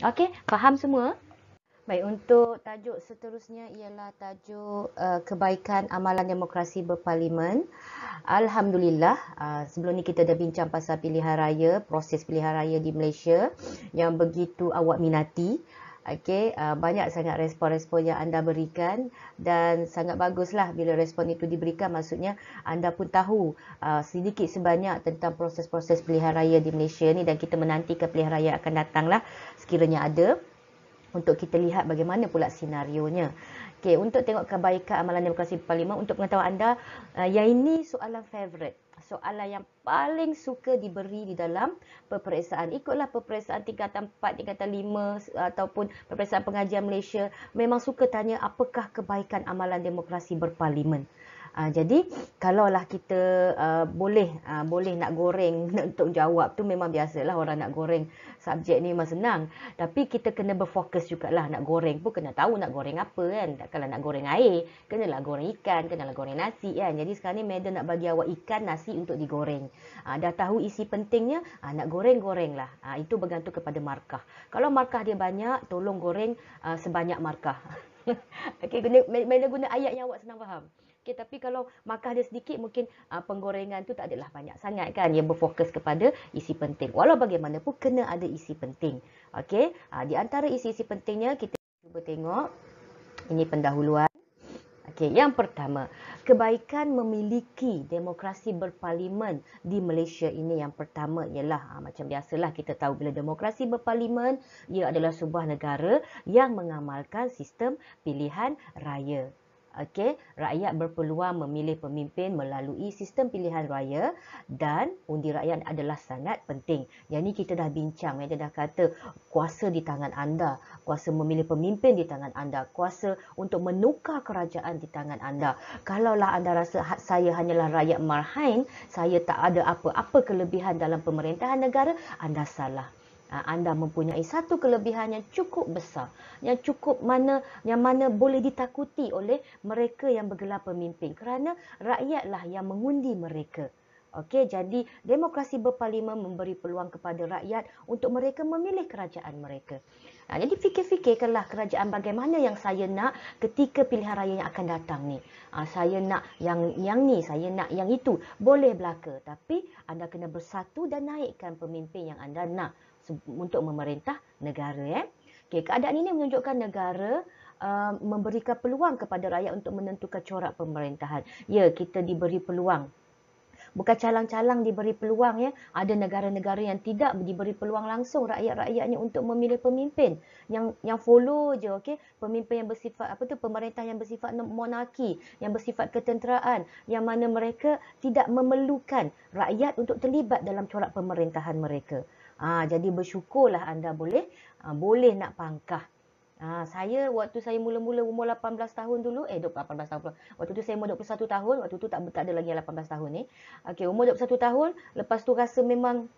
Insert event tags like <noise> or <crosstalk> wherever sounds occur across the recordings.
Okey, faham semua? Baik, untuk tajuk seterusnya ialah tajuk uh, kebaikan amalan demokrasi berparlimen. Alhamdulillah, uh, sebelum ni kita dah bincang pasal pilihan raya, proses pilihan raya di Malaysia yang begitu awak minati. Uh, Okay, uh, banyak sangat respon-respon yang anda berikan dan sangat baguslah bila respon itu diberikan maksudnya anda pun tahu uh, sedikit sebanyak tentang proses-proses pilihan raya di Malaysia ni dan kita menantikan pilihan raya akan datanglah sekiranya ada untuk kita lihat bagaimana pula senarionya. Okay, untuk tengok kebaikan amalan demokrasi parlimen untuk pengetahuan anda, uh, yang ini soalan favorite. Soalan yang paling suka diberi di dalam peperiksaan. Ikutlah peperiksaan tingkatan 4, tingkatan 5 ataupun peperiksaan pengajian Malaysia. Memang suka tanya apakah kebaikan amalan demokrasi berparlimen. Ha, jadi kalaulah kita uh, boleh uh, boleh nak goreng <laughs> nak, untuk jawab tu memang biasalah orang nak goreng subjek ni memang senang. Tapi kita kena berfokus jugalah nak goreng pun kena tahu nak goreng apa kan. Tak kalau nak goreng air, kena lah goreng ikan, kena lah goreng nasi kan. Jadi sekarang ni madam nak bagi awak ikan nasi untuk digoreng. Ha, dah tahu isi pentingnya, ha, nak goreng-goreng lah. Ha, itu bergantung kepada markah. Kalau markah dia banyak, tolong goreng uh, sebanyak markah. <laughs> Okey, guna, guna ayat yang awak senang faham. Okay, tapi kalau makan dia sedikit, mungkin uh, penggorengan tu tak adalah banyak sangat kan yang berfokus kepada isi penting. Walau bagaimanapun, kena ada isi penting. Okay, uh, ah, di antara isi-isi pentingnya, kita cuba tengok. Ini pendahuluan. Okay, yang pertama, kebaikan memiliki demokrasi berparlimen di Malaysia ini yang pertama ialah ha, macam biasalah kita tahu bila demokrasi berparlimen ia adalah sebuah negara yang mengamalkan sistem pilihan raya. Okey, rakyat berpeluang memilih pemimpin melalui sistem pilihan raya dan undi rakyat adalah sangat penting. Yang ni kita dah bincang, kita dah kata kuasa di tangan anda, kuasa memilih pemimpin di tangan anda, kuasa untuk menukar kerajaan di tangan anda. Kalaulah anda rasa ha, saya hanyalah rakyat marhain, saya tak ada apa-apa kelebihan dalam pemerintahan negara, anda salah. Ah, anda mempunyai satu kelebihan yang cukup besar yang cukup mana yang mana boleh ditakuti oleh mereka yang bergelar pemimpin kerana rakyatlah yang mengundi mereka okey jadi demokrasi berparlimen memberi peluang kepada rakyat untuk mereka memilih kerajaan mereka Ha, jadi fikir-fikirkanlah kerajaan bagaimana yang saya nak ketika pilihan raya yang akan datang ni. Ha, saya nak yang yang ni, saya nak yang itu. Boleh belaka tapi anda kena bersatu dan naikkan pemimpin yang anda nak untuk memerintah negara. Eh? Okay, keadaan ini menunjukkan negara uh, memberikan peluang kepada rakyat untuk menentukan corak pemerintahan. Ya, kita diberi peluang. Bukan calang-calang diberi peluang. ya. Ada negara-negara yang tidak diberi peluang langsung rakyat-rakyatnya untuk memilih pemimpin. Yang yang follow je, okay? pemimpin yang bersifat, apa tu, pemerintah yang bersifat monarki, yang bersifat ketenteraan, yang mana mereka tidak memerlukan rakyat untuk terlibat dalam corak pemerintahan mereka. Ha, jadi bersyukurlah anda boleh ha, boleh nak pangkah. Ha, saya waktu saya mula-mula umur 18 tahun dulu, eh 18 tahun. Waktu tu saya umur 21 tahun, waktu tu tak tak ada lagi 18 tahun ni. Okey, umur 21 tahun, lepas tu rasa memang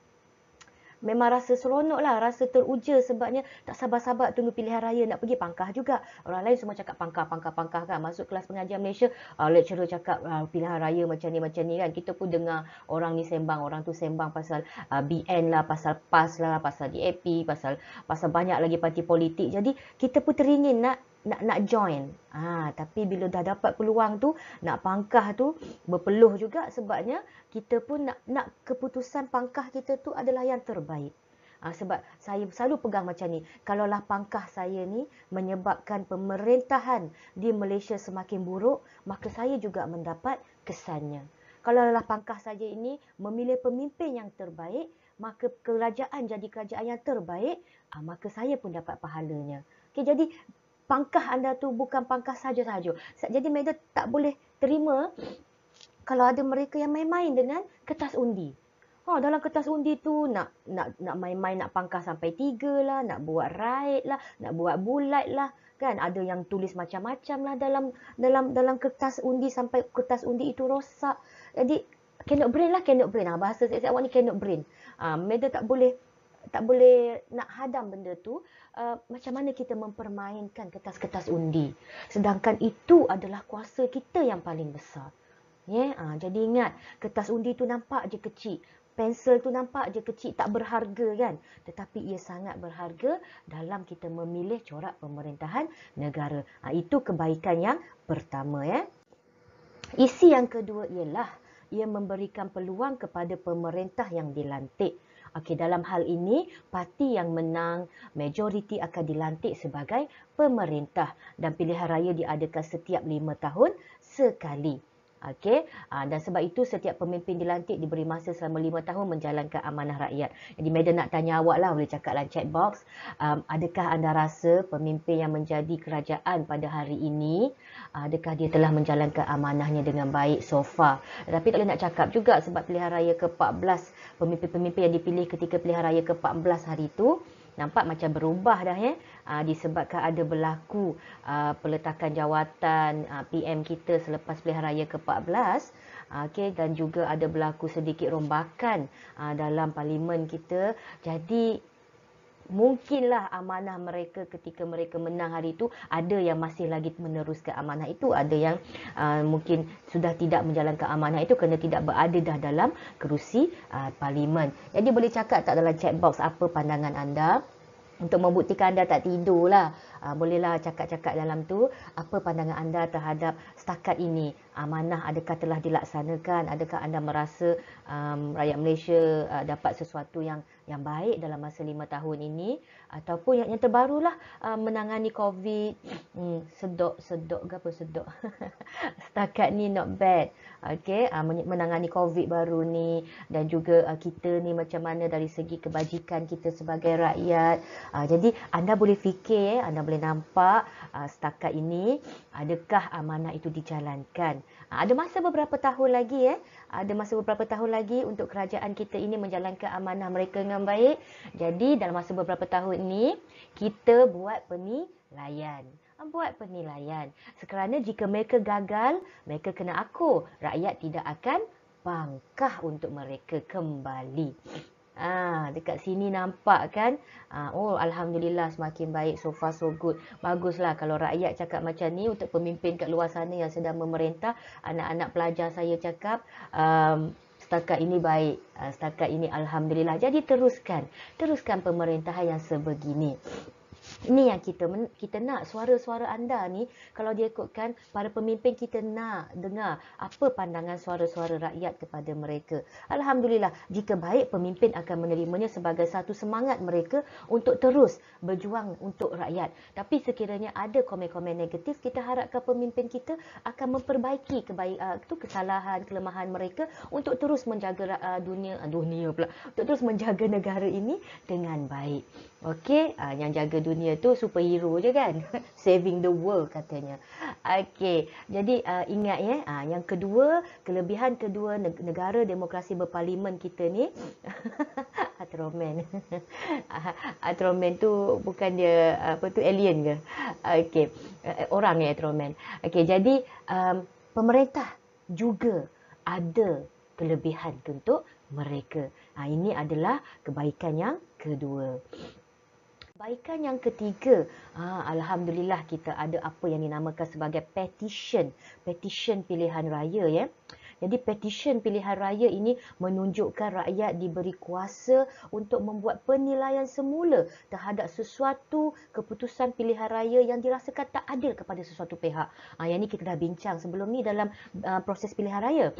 memang rasa seronok lah, rasa teruja sebabnya tak sabar-sabar tunggu pilihan raya nak pergi pangkah juga. Orang lain semua cakap pangkah, pangkah, pangkah kan. Masuk kelas pengajian Malaysia, uh, ah, lecturer cakap uh, pilihan raya macam ni, macam ni kan. Kita pun dengar orang ni sembang, orang tu sembang pasal uh, ah, BN lah, pasal PAS lah, pasal DAP, pasal pasal banyak lagi parti politik. Jadi kita pun teringin nak nak nak join. Ha, tapi bila dah dapat peluang tu, nak pangkah tu berpeluh juga sebabnya kita pun nak nak keputusan pangkah kita tu adalah yang terbaik. Ha, sebab saya selalu pegang macam ni. Kalaulah pangkah saya ni menyebabkan pemerintahan di Malaysia semakin buruk, maka saya juga mendapat kesannya. Kalaulah pangkah saya ini memilih pemimpin yang terbaik, maka kerajaan jadi kerajaan yang terbaik, ha, maka saya pun dapat pahalanya. Okay, jadi pangkah anda tu bukan pangkah sahaja-sahaja. Jadi mereka tak boleh terima kalau ada mereka yang main-main dengan kertas undi. Oh, dalam kertas undi tu nak nak nak main-main nak pangkah sampai tiga lah, nak buat right lah, nak buat bulat lah. Kan ada yang tulis macam-macam lah dalam dalam dalam kertas undi sampai kertas undi itu rosak. Jadi cannot brain lah, cannot brain lah. Bahasa seksi awak ni cannot brain. Ah, uh, tak boleh tak boleh nak hadam benda tu, uh, macam mana kita mempermainkan kertas-kertas undi. Sedangkan itu adalah kuasa kita yang paling besar. Yeah? Ha, uh, jadi ingat, kertas undi tu nampak je kecil. Pensel tu nampak je kecil, tak berharga kan. Tetapi ia sangat berharga dalam kita memilih corak pemerintahan negara. Uh, itu kebaikan yang pertama. Yeah? Isi yang kedua ialah, ia memberikan peluang kepada pemerintah yang dilantik. Okey, dalam hal ini, parti yang menang majoriti akan dilantik sebagai pemerintah dan pilihan raya diadakan setiap lima tahun sekali. Okay, ah, dan sebab itu setiap pemimpin dilantik diberi masa selama lima tahun menjalankan amanah rakyat. Jadi Madam nak tanya awak lah, boleh cakap dalam chat box. Um, adakah anda rasa pemimpin yang menjadi kerajaan pada hari ini, adakah dia telah menjalankan amanahnya dengan baik so far? Tapi tak boleh nak cakap juga sebab pilihan raya ke-14, pemimpin-pemimpin yang dipilih ketika pilihan raya ke-14 hari itu, nampak macam berubah dah ya aa, ah, disebabkan ada berlaku aa, ah, peletakan jawatan aa, ah, PM kita selepas pilihan raya ke-14 okey dan juga ada berlaku sedikit rombakan aa, dalam parlimen kita jadi mungkinlah amanah mereka ketika mereka menang hari itu ada yang masih lagi meneruskan amanah itu ada yang uh, mungkin sudah tidak menjalankan amanah itu kerana tidak berada dah dalam kerusi uh, parlimen jadi boleh cakap tak dalam chat box apa pandangan anda untuk membuktikan anda tak tidur lah Ah, bolehlah cakap-cakap dalam tu apa pandangan anda terhadap setakat ini amanah ah, adakah telah dilaksanakan adakah anda merasa um, rakyat Malaysia uh, dapat sesuatu yang yang baik dalam masa lima tahun ini ataupun yang, yang terbarulah uh, menangani covid hmm, sedok sedok ke apa sedok <laughs> setakat ni not bad Okay, uh, menangani covid baru ni dan juga uh, kita ni macam mana dari segi kebajikan kita sebagai rakyat uh, jadi anda boleh fikir eh anda boleh boleh nampak uh, setakat ini adakah amanah itu dijalankan. Uh, ada masa beberapa tahun lagi eh. Ada masa beberapa tahun lagi untuk kerajaan kita ini menjalankan amanah mereka dengan baik. Jadi dalam masa beberapa tahun ini kita buat penilaian. Ah, buat penilaian. Sekarang jika mereka gagal, mereka kena aku. Rakyat tidak akan bangkah untuk mereka kembali. Ha, dekat sini nampak kan? Ha, oh, Alhamdulillah semakin baik. So far so good. Baguslah kalau rakyat cakap macam ni untuk pemimpin kat luar sana yang sedang memerintah. Anak-anak pelajar saya cakap, um, setakat ini baik. Uh, setakat ini Alhamdulillah. Jadi teruskan. Teruskan pemerintahan yang sebegini ini yang kita kita nak suara-suara anda ni kalau diikutkan para pemimpin kita nak dengar apa pandangan suara-suara rakyat kepada mereka. Alhamdulillah jika baik pemimpin akan menerimanya sebagai satu semangat mereka untuk terus berjuang untuk rakyat. Tapi sekiranya ada komen-komen negatif kita harapkan pemimpin kita akan memperbaiki kebaikan ah, itu kesalahan kelemahan mereka untuk terus menjaga ah, dunia dunia pula untuk terus menjaga negara ini dengan baik. Okey, ah, yang jaga dunia dunia tu superhero je kan <laughs> saving the world katanya okey jadi uh, ingat ya uh, yang kedua kelebihan kedua negara demokrasi berparlimen kita ni <laughs> atroman <laughs> atroman tu bukan dia apa tu alien ke okey uh, orang ya atroman okey jadi um, pemerintah juga ada kelebihan untuk mereka. Ha, ini adalah kebaikan yang kedua. Kebaikan yang ketiga, ha, Alhamdulillah kita ada apa yang dinamakan sebagai petition. Petition pilihan raya. ya. Jadi petition pilihan raya ini menunjukkan rakyat diberi kuasa untuk membuat penilaian semula terhadap sesuatu keputusan pilihan raya yang dirasakan tak adil kepada sesuatu pihak. Ha, yang ini kita dah bincang sebelum ni dalam uh, proses pilihan raya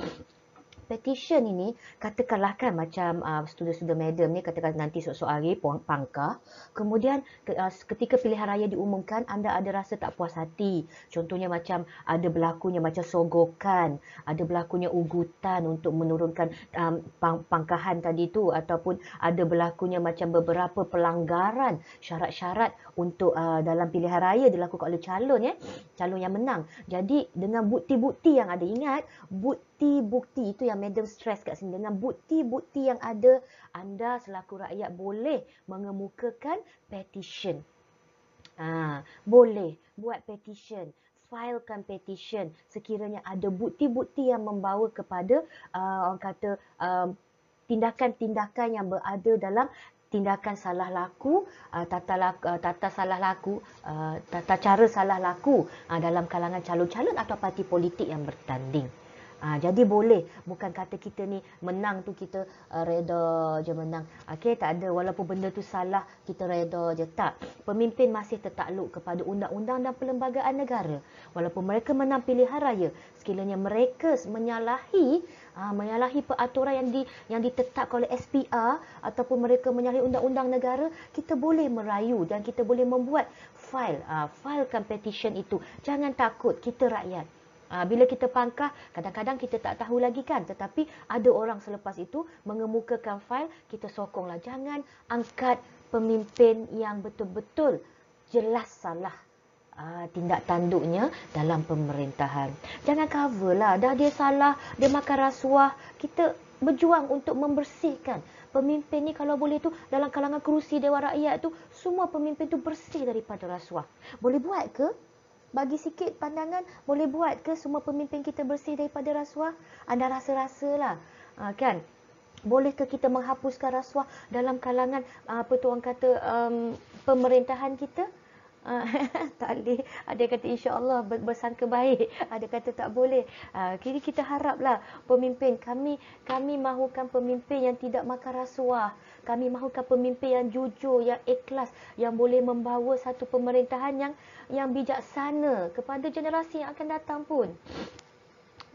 petition ini katakanlah kan macam uh, ah, student-student madam ni katakan nanti soal soal ni pangkah kemudian ke, uh, ketika pilihan raya diumumkan anda ada rasa tak puas hati contohnya macam ada berlakunya macam sogokan ada berlakunya ugutan untuk menurunkan um, pang pangkahan tadi tu ataupun ada berlakunya macam beberapa pelanggaran syarat-syarat untuk uh, dalam pilihan raya dilakukan oleh calon ya calon yang menang jadi dengan bukti-bukti yang ada ingat bukti-bukti itu yang Madam stress kat sini dengan bukti-bukti yang ada anda selaku rakyat boleh mengemukakan petition. Ha, boleh buat petition, filekan petition sekiranya ada bukti-bukti yang membawa kepada uh, orang kata um, tindakan-tindakan uh, yang berada dalam tindakan salah laku, uh, tata laku, uh, tata salah laku, uh, tata cara salah laku dalam kalangan calon-calon atau parti politik yang bertanding. Ha, jadi boleh. Bukan kata kita ni menang tu kita uh, reda je menang. Okey, tak ada. Walaupun benda tu salah, kita reda je. Tak. Pemimpin masih tertakluk kepada undang-undang dan perlembagaan negara. Walaupun mereka menang pilihan raya, sekiranya mereka menyalahi uh, menyalahi peraturan yang di yang ditetapkan oleh SPR ataupun mereka menyalahi undang-undang negara, kita boleh merayu dan kita boleh membuat file, uh, file competition itu. Jangan takut, kita rakyat. Ha, bila kita pangkah, kadang-kadang kita tak tahu lagi kan. Tetapi ada orang selepas itu mengemukakan fail, kita sokonglah. Jangan angkat pemimpin yang betul-betul jelas salah ha, tindak tanduknya dalam pemerintahan. Jangan cover lah. Dah dia salah, dia makan rasuah. Kita berjuang untuk membersihkan. Pemimpin ni kalau boleh tu dalam kalangan kerusi Dewan Rakyat tu, semua pemimpin tu bersih daripada rasuah. Boleh buat ke? bagi sikit pandangan boleh buat ke semua pemimpin kita bersih daripada rasuah? Anda rasa-rasalah. Ha, ah, kan? Boleh ke kita menghapuskan rasuah dalam kalangan ah, apa tu orang kata um, pemerintahan kita? Ah, <laughs> tak boleh. Ada kata insya-Allah bersangka baik. Ada kata tak boleh. kini kita haraplah pemimpin kami kami mahukan pemimpin yang tidak makan rasuah. Kami mahukan pemimpin yang jujur, yang ikhlas, yang boleh membawa satu pemerintahan yang yang bijaksana kepada generasi yang akan datang pun.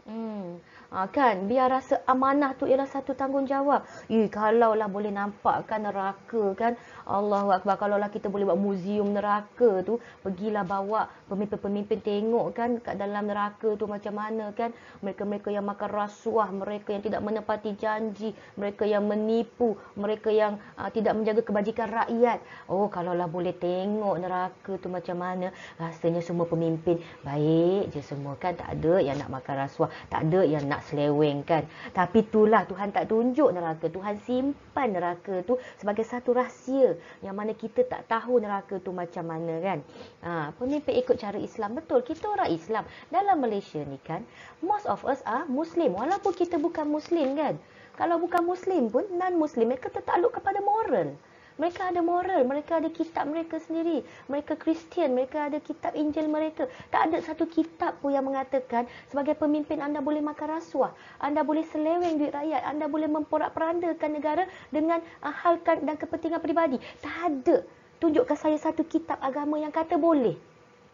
Hmm. Ha, kan biar rasa amanah tu ialah satu tanggungjawab. Eh kalau lah boleh nampak kan neraka kan. Allahuakbar kalau lah kita boleh buat muzium neraka tu, pergilah bawa pemimpin-pemimpin tengok kan kat dalam neraka tu macam mana kan. Mereka-mereka yang makan rasuah, mereka yang tidak menepati janji, mereka yang menipu, mereka yang uh, tidak menjaga kebajikan rakyat. Oh kalau lah boleh tengok neraka tu macam mana. Rasanya semua pemimpin baik je semua kan tak ada yang nak makan rasuah, tak ada yang nak tak seleweng kan. Tapi itulah Tuhan tak tunjuk neraka. Tuhan simpan neraka tu sebagai satu rahsia yang mana kita tak tahu neraka tu macam mana kan. Ha, pemimpin ikut cara Islam betul. Kita orang Islam. Dalam Malaysia ni kan, most of us are Muslim. Walaupun kita bukan Muslim kan. Kalau bukan Muslim pun, non-Muslim mereka tertakluk kepada moral. Mereka ada moral, mereka ada kitab mereka sendiri. Mereka Kristian, mereka ada kitab Injil mereka. Tak ada satu kitab pun yang mengatakan sebagai pemimpin anda boleh makan rasuah. Anda boleh seleweng duit rakyat. Anda boleh memporak-perandakan negara dengan ah, hal dan kepentingan peribadi. Tak ada. Tunjukkan saya satu kitab agama yang kata boleh.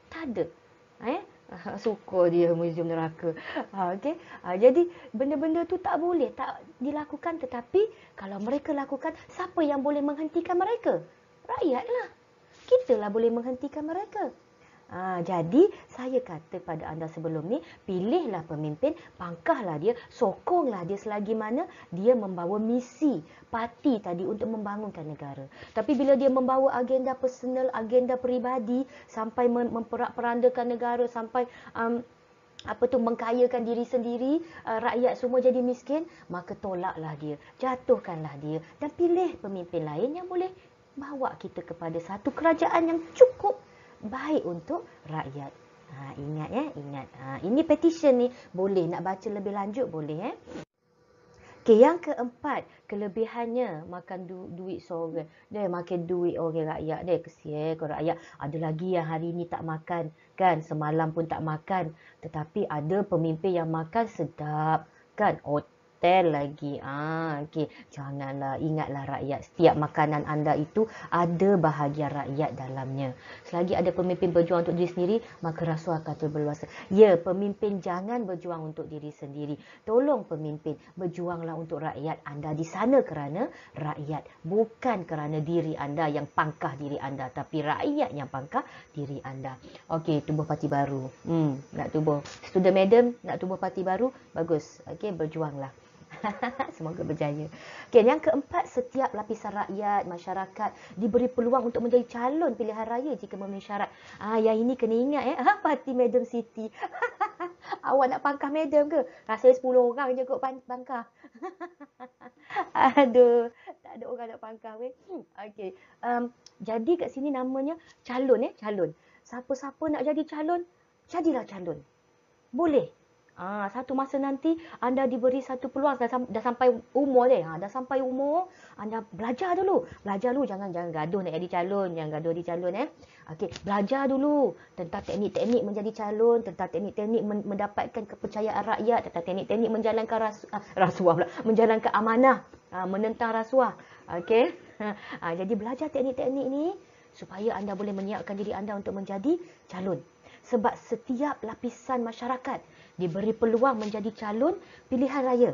Tak ada. Eh? suka dia muzium neraka. Ha, okay? ha, jadi, benda-benda tu tak boleh tak dilakukan. Tetapi, kalau mereka lakukan, siapa yang boleh menghentikan mereka? Rakyatlah. Kitalah boleh menghentikan mereka. Ha, jadi, saya kata pada anda sebelum ni, pilihlah pemimpin, pangkahlah dia, sokonglah dia selagi mana dia membawa misi parti tadi untuk membangunkan negara. Tapi bila dia membawa agenda personal, agenda peribadi, sampai memperak-perandakan negara, sampai... Um, apa tu mengkayakan diri sendiri, uh, rakyat semua jadi miskin, maka tolaklah dia, jatuhkanlah dia dan pilih pemimpin lain yang boleh bawa kita kepada satu kerajaan yang cukup baik untuk rakyat. Ha, ingat ya, ingat. Ha, ini petition ni boleh nak baca lebih lanjut boleh ya. Eh? Okay, yang keempat, kelebihannya makan du duit seorang. Dia makan duit orang rakyat. Dia kesian kau rakyat. Ada lagi yang hari ini tak makan. Kan, semalam pun tak makan. Tetapi ada pemimpin yang makan sedap. Kan, oh hotel lagi. Ah, okey. Janganlah ingatlah rakyat. Setiap makanan anda itu ada bahagian rakyat dalamnya. Selagi ada pemimpin berjuang untuk diri sendiri, maka rasuah akan berluasa. Ya, pemimpin jangan berjuang untuk diri sendiri. Tolong pemimpin, berjuanglah untuk rakyat anda di sana kerana rakyat. Bukan kerana diri anda yang pangkah diri anda. Tapi rakyat yang pangkah diri anda. Okey, tubuh parti baru. Hmm, nak tubuh. Student madam, nak tubuh parti baru? Bagus. Okey, berjuanglah. <laughs> Semoga berjaya. Okay, yang keempat, setiap lapisan rakyat, masyarakat diberi peluang untuk menjadi calon pilihan raya jika memenuhi syarat. Ah, yang ini kena ingat eh. <laughs> Parti Madam City. <laughs> Awak nak pangkah Madam ke? Rasanya 10 orang je kot pangkah. Aduh, tak ada orang nak pangkah weh. Hmm, okay. Um, jadi kat sini namanya calon eh, calon. Siapa-siapa nak jadi calon, jadilah calon. Boleh, Ah satu masa nanti anda diberi satu peluang dah, dah sampai umur deh. Ha, dah sampai umur anda belajar dulu. Belajar dulu jangan jangan gaduh nak jadi calon, jangan gaduh di calon eh. Okey, belajar dulu tentang teknik-teknik menjadi calon, tentang teknik-teknik mendapatkan kepercayaan rakyat, tentang teknik-teknik menjalankan rasuah, rasuah pula, menjalankan amanah, ah, menentang rasuah. Okey. Ha, ah, jadi belajar teknik-teknik ni supaya anda boleh menyiapkan diri anda untuk menjadi calon. Sebab setiap lapisan masyarakat, diberi peluang menjadi calon pilihan raya.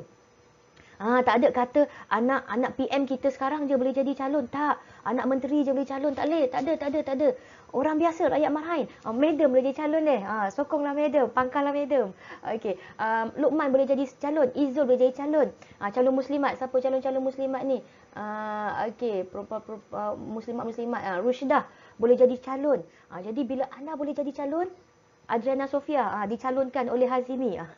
Ha, tak ada kata anak anak PM kita sekarang je boleh jadi calon. Tak. Anak menteri je boleh calon. Tak boleh. Tak ada, tak ada, tak ada. Orang biasa, rakyat marhain. Uh, ha, madam boleh jadi calon deh. Ha, sokonglah madam. Pangkallah madam. Okey. Um, ha, Luqman boleh jadi calon. Izul boleh jadi calon. Ha, calon muslimat. Siapa calon-calon muslimat ni? Uh, Okey. Muslimat-muslimat. Uh, Rushdah boleh jadi calon. Ha, jadi bila anda boleh jadi calon, Adriana Sofia ah, dicalonkan oleh Hazimi. Ah.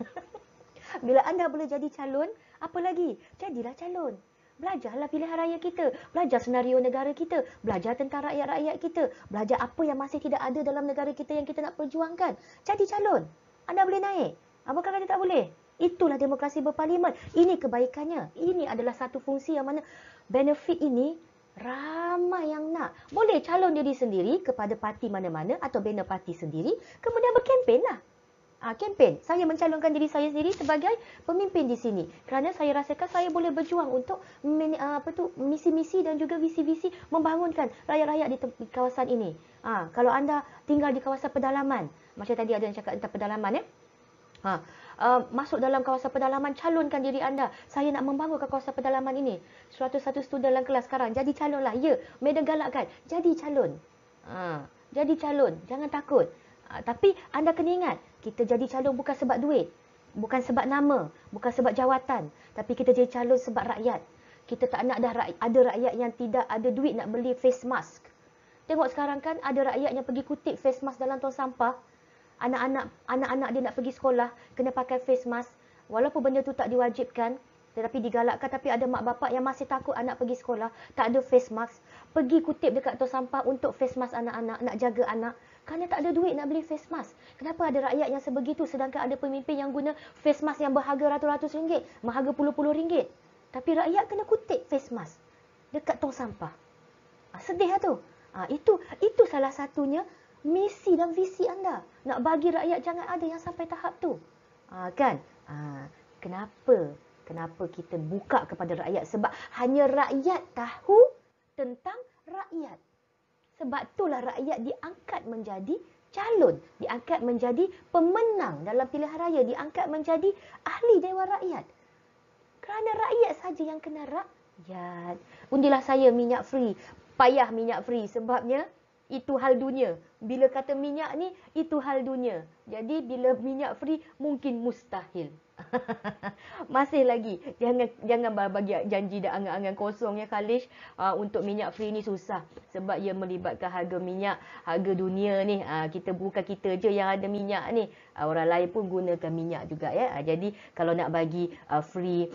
<laughs> Bila anda boleh jadi calon, apa lagi? Jadilah calon. Belajarlah pilihan raya kita. Belajar senario negara kita. Belajar tentang rakyat-rakyat kita. Belajar apa yang masih tidak ada dalam negara kita yang kita nak perjuangkan. Jadi calon. Anda boleh naik. Apa kata tak boleh? Itulah demokrasi berparlimen. Ini kebaikannya. Ini adalah satu fungsi yang mana benefit ini ramai yang nak. Boleh calon diri sendiri kepada parti mana-mana atau banner parti sendiri, kemudian berkempen lah. Ha, kempen. Saya mencalonkan diri saya sendiri sebagai pemimpin di sini. Kerana saya rasakan saya boleh berjuang untuk men, ah, apa tu, misi-misi dan juga visi-visi membangunkan rakyat-rakyat di, di kawasan ini. Ha, kalau anda tinggal di kawasan pedalaman, macam tadi ada yang cakap tentang pedalaman. Eh? Ha, Uh, masuk dalam kawasan pedalaman, calonkan diri anda. Saya nak membangun ke kawasan pedalaman ini. 101 student dalam kelas sekarang, jadi calonlah. Ya, medan kan? Jadi calon. Ha, jadi calon, jangan takut. Ha, tapi anda kena ingat, kita jadi calon bukan sebab duit. Bukan sebab nama, bukan sebab jawatan. Tapi kita jadi calon sebab rakyat. Kita tak nak dah rakyat, ada rakyat yang tidak ada duit nak beli face mask. Tengok sekarang kan ada rakyat yang pergi kutip face mask dalam tong sampah anak-anak anak-anak dia nak pergi sekolah kena pakai face mask walaupun benda tu tak diwajibkan tetapi digalakkan tapi ada mak bapak yang masih takut anak pergi sekolah tak ada face mask pergi kutip dekat tong sampah untuk face mask anak-anak nak jaga anak kerana tak ada duit nak beli face mask. Kenapa ada rakyat yang sebegitu sedangkan ada pemimpin yang guna face mask yang berharga ratus-ratus ringgit, berharga puluh-puluh ringgit. Tapi rakyat kena kutip face mask dekat tong sampah. Ah, sedih lah tu. Ah, itu itu salah satunya misi dan visi anda nak bagi rakyat jangan ada yang sampai tahap tu ha, kan ha, kenapa kenapa kita buka kepada rakyat sebab hanya rakyat tahu tentang rakyat sebab itulah rakyat diangkat menjadi calon diangkat menjadi pemenang dalam pilihan raya diangkat menjadi ahli dewan rakyat kerana rakyat saja yang kena rakyat undilah saya minyak free payah minyak free sebabnya itu hal dunia. Bila kata minyak ni, itu hal dunia. Jadi, bila minyak free, mungkin mustahil. <laughs> Masih lagi, jangan jangan bagi janji dan angan-angan kosong ya Khalish. Uh, untuk minyak free ni susah. Sebab ia melibatkan harga minyak, harga dunia ni. Uh, kita bukan kita je yang ada minyak ni. Uh, orang lain pun gunakan minyak juga ya. Uh, jadi, kalau nak bagi uh, free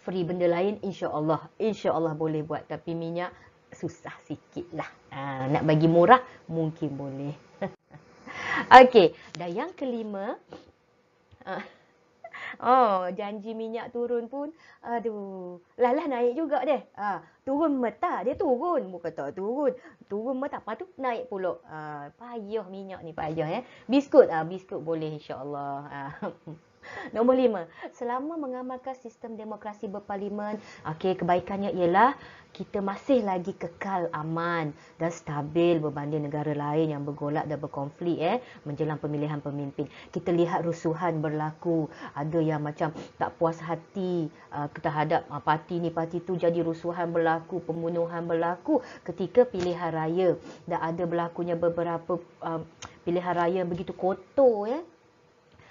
free benda lain insya-Allah insya-Allah boleh buat tapi minyak susah sikit lah. Ha, nak bagi murah, mungkin boleh. <laughs> Okey, dah yang kelima. Ha. Oh, janji minyak turun pun. Aduh, lalah naik juga deh. Ha, turun meta, dia turun. muka tak turun. Turun meta, lepas tu naik pulak. Ha, payuh minyak ni payuh. Eh. Biskut, ha, biskut boleh insyaAllah. Ha. <laughs> <laughs> Nombor lima, selama mengamalkan sistem demokrasi berparlimen, okay, kebaikannya ialah kita masih lagi kekal aman dan stabil berbanding negara lain yang bergolak dan berkonflik eh, menjelang pemilihan pemimpin. Kita lihat rusuhan berlaku, ada yang macam tak puas hati uh, terhadap uh, parti ni, parti tu jadi rusuhan berlaku, pembunuhan berlaku ketika pilihan raya dan ada berlakunya beberapa uh, pilihan raya begitu kotor ya. Eh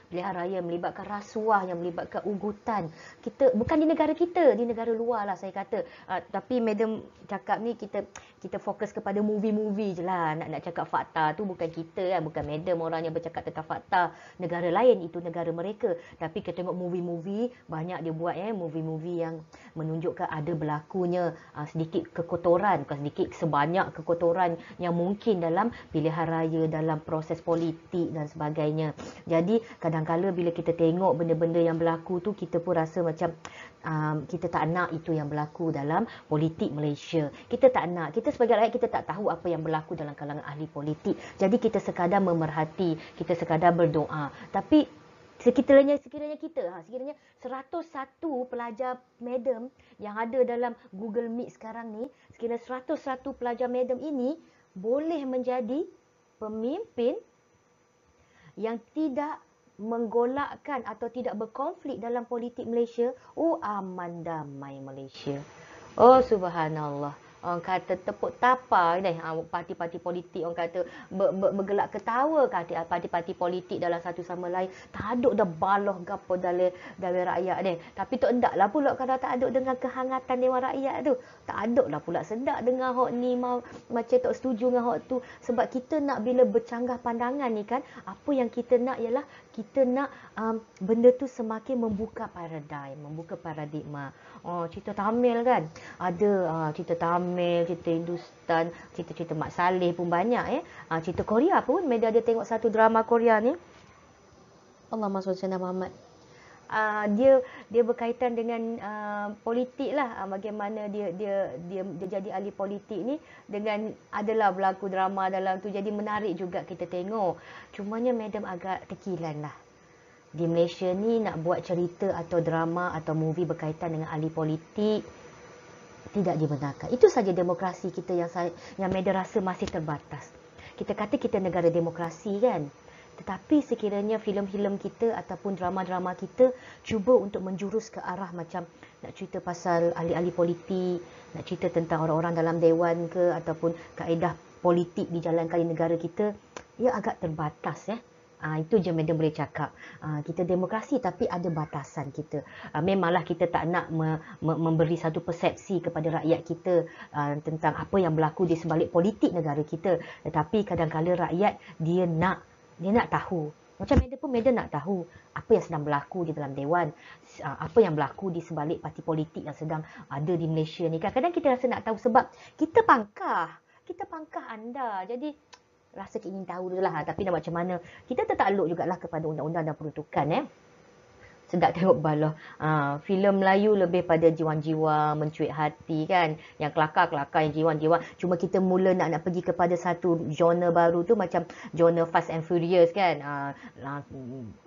pilihan raya melibatkan rasuah yang melibatkan ugutan kita bukan di negara kita di negara luar lah saya kata uh, tapi madam cakap ni kita kita fokus kepada movie-movie je lah nak nak cakap fakta tu bukan kita kan bukan madam orang yang bercakap tentang fakta negara lain itu negara mereka tapi kita tengok movie-movie banyak dia buat eh movie-movie yang menunjukkan ada berlakunya uh, sedikit kekotoran bukan sedikit sebanyak kekotoran yang mungkin dalam pilihan raya dalam proses politik dan sebagainya jadi kadang kadang bila kita tengok benda-benda yang berlaku tu kita pun rasa macam um, kita tak nak itu yang berlaku dalam politik Malaysia. Kita tak nak. Kita sebagai rakyat kita tak tahu apa yang berlaku dalam kalangan ahli politik. Jadi kita sekadar memerhati, kita sekadar berdoa. Tapi sekiranya sekiranya kita ha sekiranya 101 pelajar madam yang ada dalam Google Meet sekarang ni sekiranya 101 pelajar madam ini boleh menjadi pemimpin yang tidak menggolakkan atau tidak berkonflik dalam politik Malaysia, oh aman damai Malaysia. Oh subhanallah. Orang kata tepuk tapar ni, ah, parti-parti politik orang kata bergelak ketawa kata ah, parti-parti politik dalam satu sama lain. Tak aduk dah baloh gapo dalam, dalam rakyat ni. Tapi tak endak lah pula kalau tak aduk dengan kehangatan Dewan Rakyat tu. Tak aduk lah pula sedak dengan hok ni mau, macam tak setuju dengan hok tu. Sebab kita nak bila bercanggah pandangan ni kan, apa yang kita nak ialah kita nak um, benda tu semakin membuka paradigm, membuka paradigma. Oh, cerita Tamil kan? Ada uh, cerita Tamil, cerita Hindustan, cerita-cerita Mat Saleh pun banyak. Eh? Uh, cerita Korea pun, media dia tengok satu drama Korea ni. Allah SWT Muhammad. Ah, dia dia berkaitan dengan uh, politik lah uh, bagaimana dia, dia dia dia jadi ahli politik ni dengan adalah berlaku drama dalam tu jadi menarik juga kita tengok cumanya madam agak tekilan lah di Malaysia ni nak buat cerita atau drama atau movie berkaitan dengan ahli politik tidak dibenarkan. Itu saja demokrasi kita yang saya, yang Meda rasa masih terbatas. Kita kata kita negara demokrasi kan. Tetapi sekiranya filem-filem kita ataupun drama-drama kita cuba untuk menjurus ke arah macam nak cerita pasal ahli-ahli politik, nak cerita tentang orang-orang dalam dewan ke ataupun kaedah politik dijalankan di negara kita, ia agak terbatas ya. Ha, itu je Madam boleh cakap. Ha, kita demokrasi tapi ada batasan kita. Ha, memanglah kita tak nak me- me- memberi satu persepsi kepada rakyat kita ha, tentang apa yang berlaku di sebalik politik negara kita. Tetapi kadang-kadang rakyat dia nak dia nak tahu. Macam media pun media nak tahu apa yang sedang berlaku di dalam Dewan, ah, apa yang berlaku di sebalik parti politik yang sedang ada di Malaysia ni. Kadang-kadang kita rasa nak tahu sebab kita pangkah. Kita pangkah anda. Jadi, rasa ingin tahu dulu lah. Tapi nak macam mana. Kita tertakluk jugalah kepada undang-undang dan peruntukan. Eh sedap tengok balah. Ha, filem Melayu lebih pada jiwa-jiwa mencuit hati kan. Yang kelakar-kelakar yang jiwa-jiwa. Cuma kita mula nak nak pergi kepada satu genre baru tu macam genre Fast and Furious kan. Ha, ah,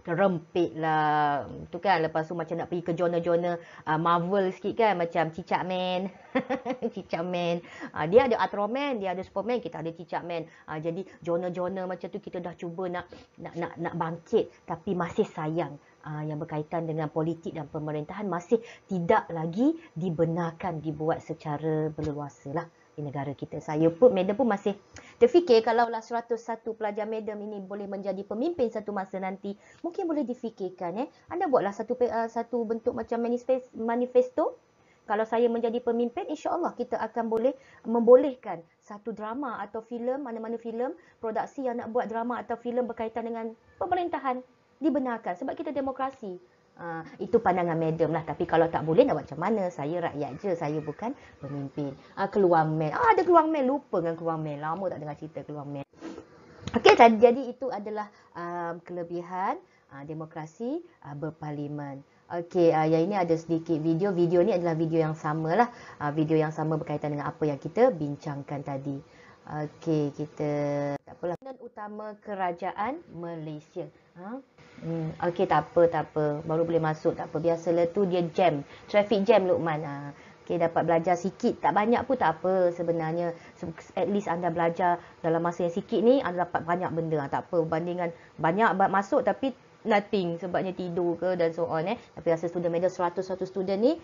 kerempit lah. Tu kan. Lepas tu macam nak pergi ke genre-genre uh, Marvel sikit kan. Macam Cicak Man. <laughs> Cicak Man. Ha, dia ada Ultraman. Dia ada Superman. Kita ada Cicak Man. Ha, jadi genre-genre macam tu kita dah cuba nak nak nak, nak bangkit. Tapi masih sayang. Ah, yang berkaitan dengan politik dan pemerintahan masih tidak lagi dibenarkan dibuat secara berleluasa lah di negara kita. Saya pun, madam pun masih terfikir kalau 101 lah pelajar madam ini boleh menjadi pemimpin satu masa nanti, mungkin boleh difikirkan eh. Anda buatlah satu uh, satu bentuk macam manifesto. Kalau saya menjadi pemimpin, insyaAllah kita akan boleh membolehkan satu drama atau filem, mana-mana filem, produksi yang nak buat drama atau filem berkaitan dengan pemerintahan dibenarkan sebab kita demokrasi. Uh, itu pandangan madam lah tapi kalau tak boleh nak macam mana saya rakyat je saya bukan pemimpin uh, keluar mail ah, ada keluar mail lupa dengan keluar mail lama tak dengar cerita keluar mail okey jadi itu adalah um, kelebihan uh, demokrasi uh, berparlimen okey uh, yang ini ada sedikit video video ni adalah video yang samalah uh, video yang sama berkaitan dengan apa yang kita bincangkan tadi okey kita tak apalah utama kerajaan Malaysia Ha? Hmm. Okey, tak apa, tak apa. Baru boleh masuk, tak apa. Biasalah tu dia jam. Traffic jam, Luqman. Ha. Okey, dapat belajar sikit. Tak banyak pun tak apa sebenarnya. At least anda belajar dalam masa yang sikit ni, anda dapat banyak benda. Ha. Tak apa, bandingan banyak masuk tapi nothing sebabnya tidur ke dan so on. Eh. Tapi rasa student medal 100-100 student ni,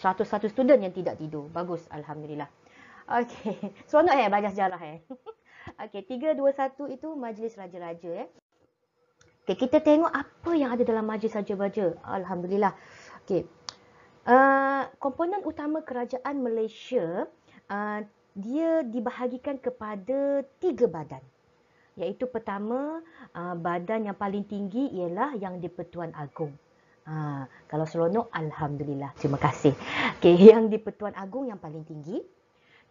100-100 student yang tidak tidur. Bagus, Alhamdulillah. Okey, seronok eh belajar sejarah eh. <laughs> Okey, 3, 2, 1 itu majlis raja-raja eh. Okay, kita tengok apa yang ada dalam majlis saja-baja. Alhamdulillah. Okay. Uh, komponen utama kerajaan Malaysia, uh, dia dibahagikan kepada tiga badan. Iaitu pertama, uh, badan yang paling tinggi ialah yang di-Pertuan Agong. Uh, kalau seronok, Alhamdulillah. Terima kasih. Okay, <laughs> yang di-Pertuan Agong yang paling tinggi.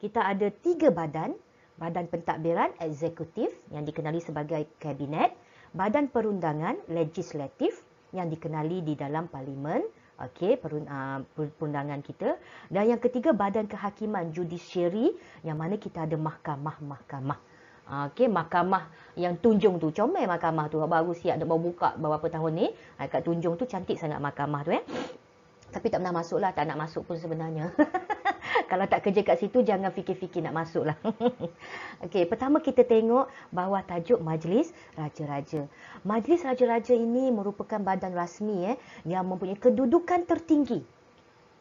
Kita ada tiga badan. Badan Pentadbiran Eksekutif yang dikenali sebagai Kabinet badan perundangan legislatif yang dikenali di dalam parlimen okey ah, perundangan kita dan yang ketiga badan kehakiman judiciary yang mana kita ada mahkamah-mahkamah Okey, mahkamah yang tunjung tu. Comel mahkamah tu. Baru siap nak buka beberapa tahun ni. Ah, kat tunjung tu cantik sangat mahkamah tu. Eh? Tapi tak pernah masuk lah. Tak nak masuk pun sebenarnya. <laughs> kalau tak kerja kat situ, jangan fikir-fikir nak masuk lah. <laughs> okay, pertama kita tengok bawah tajuk Majlis Raja-Raja. Majlis Raja-Raja ini merupakan badan rasmi eh, yang mempunyai kedudukan tertinggi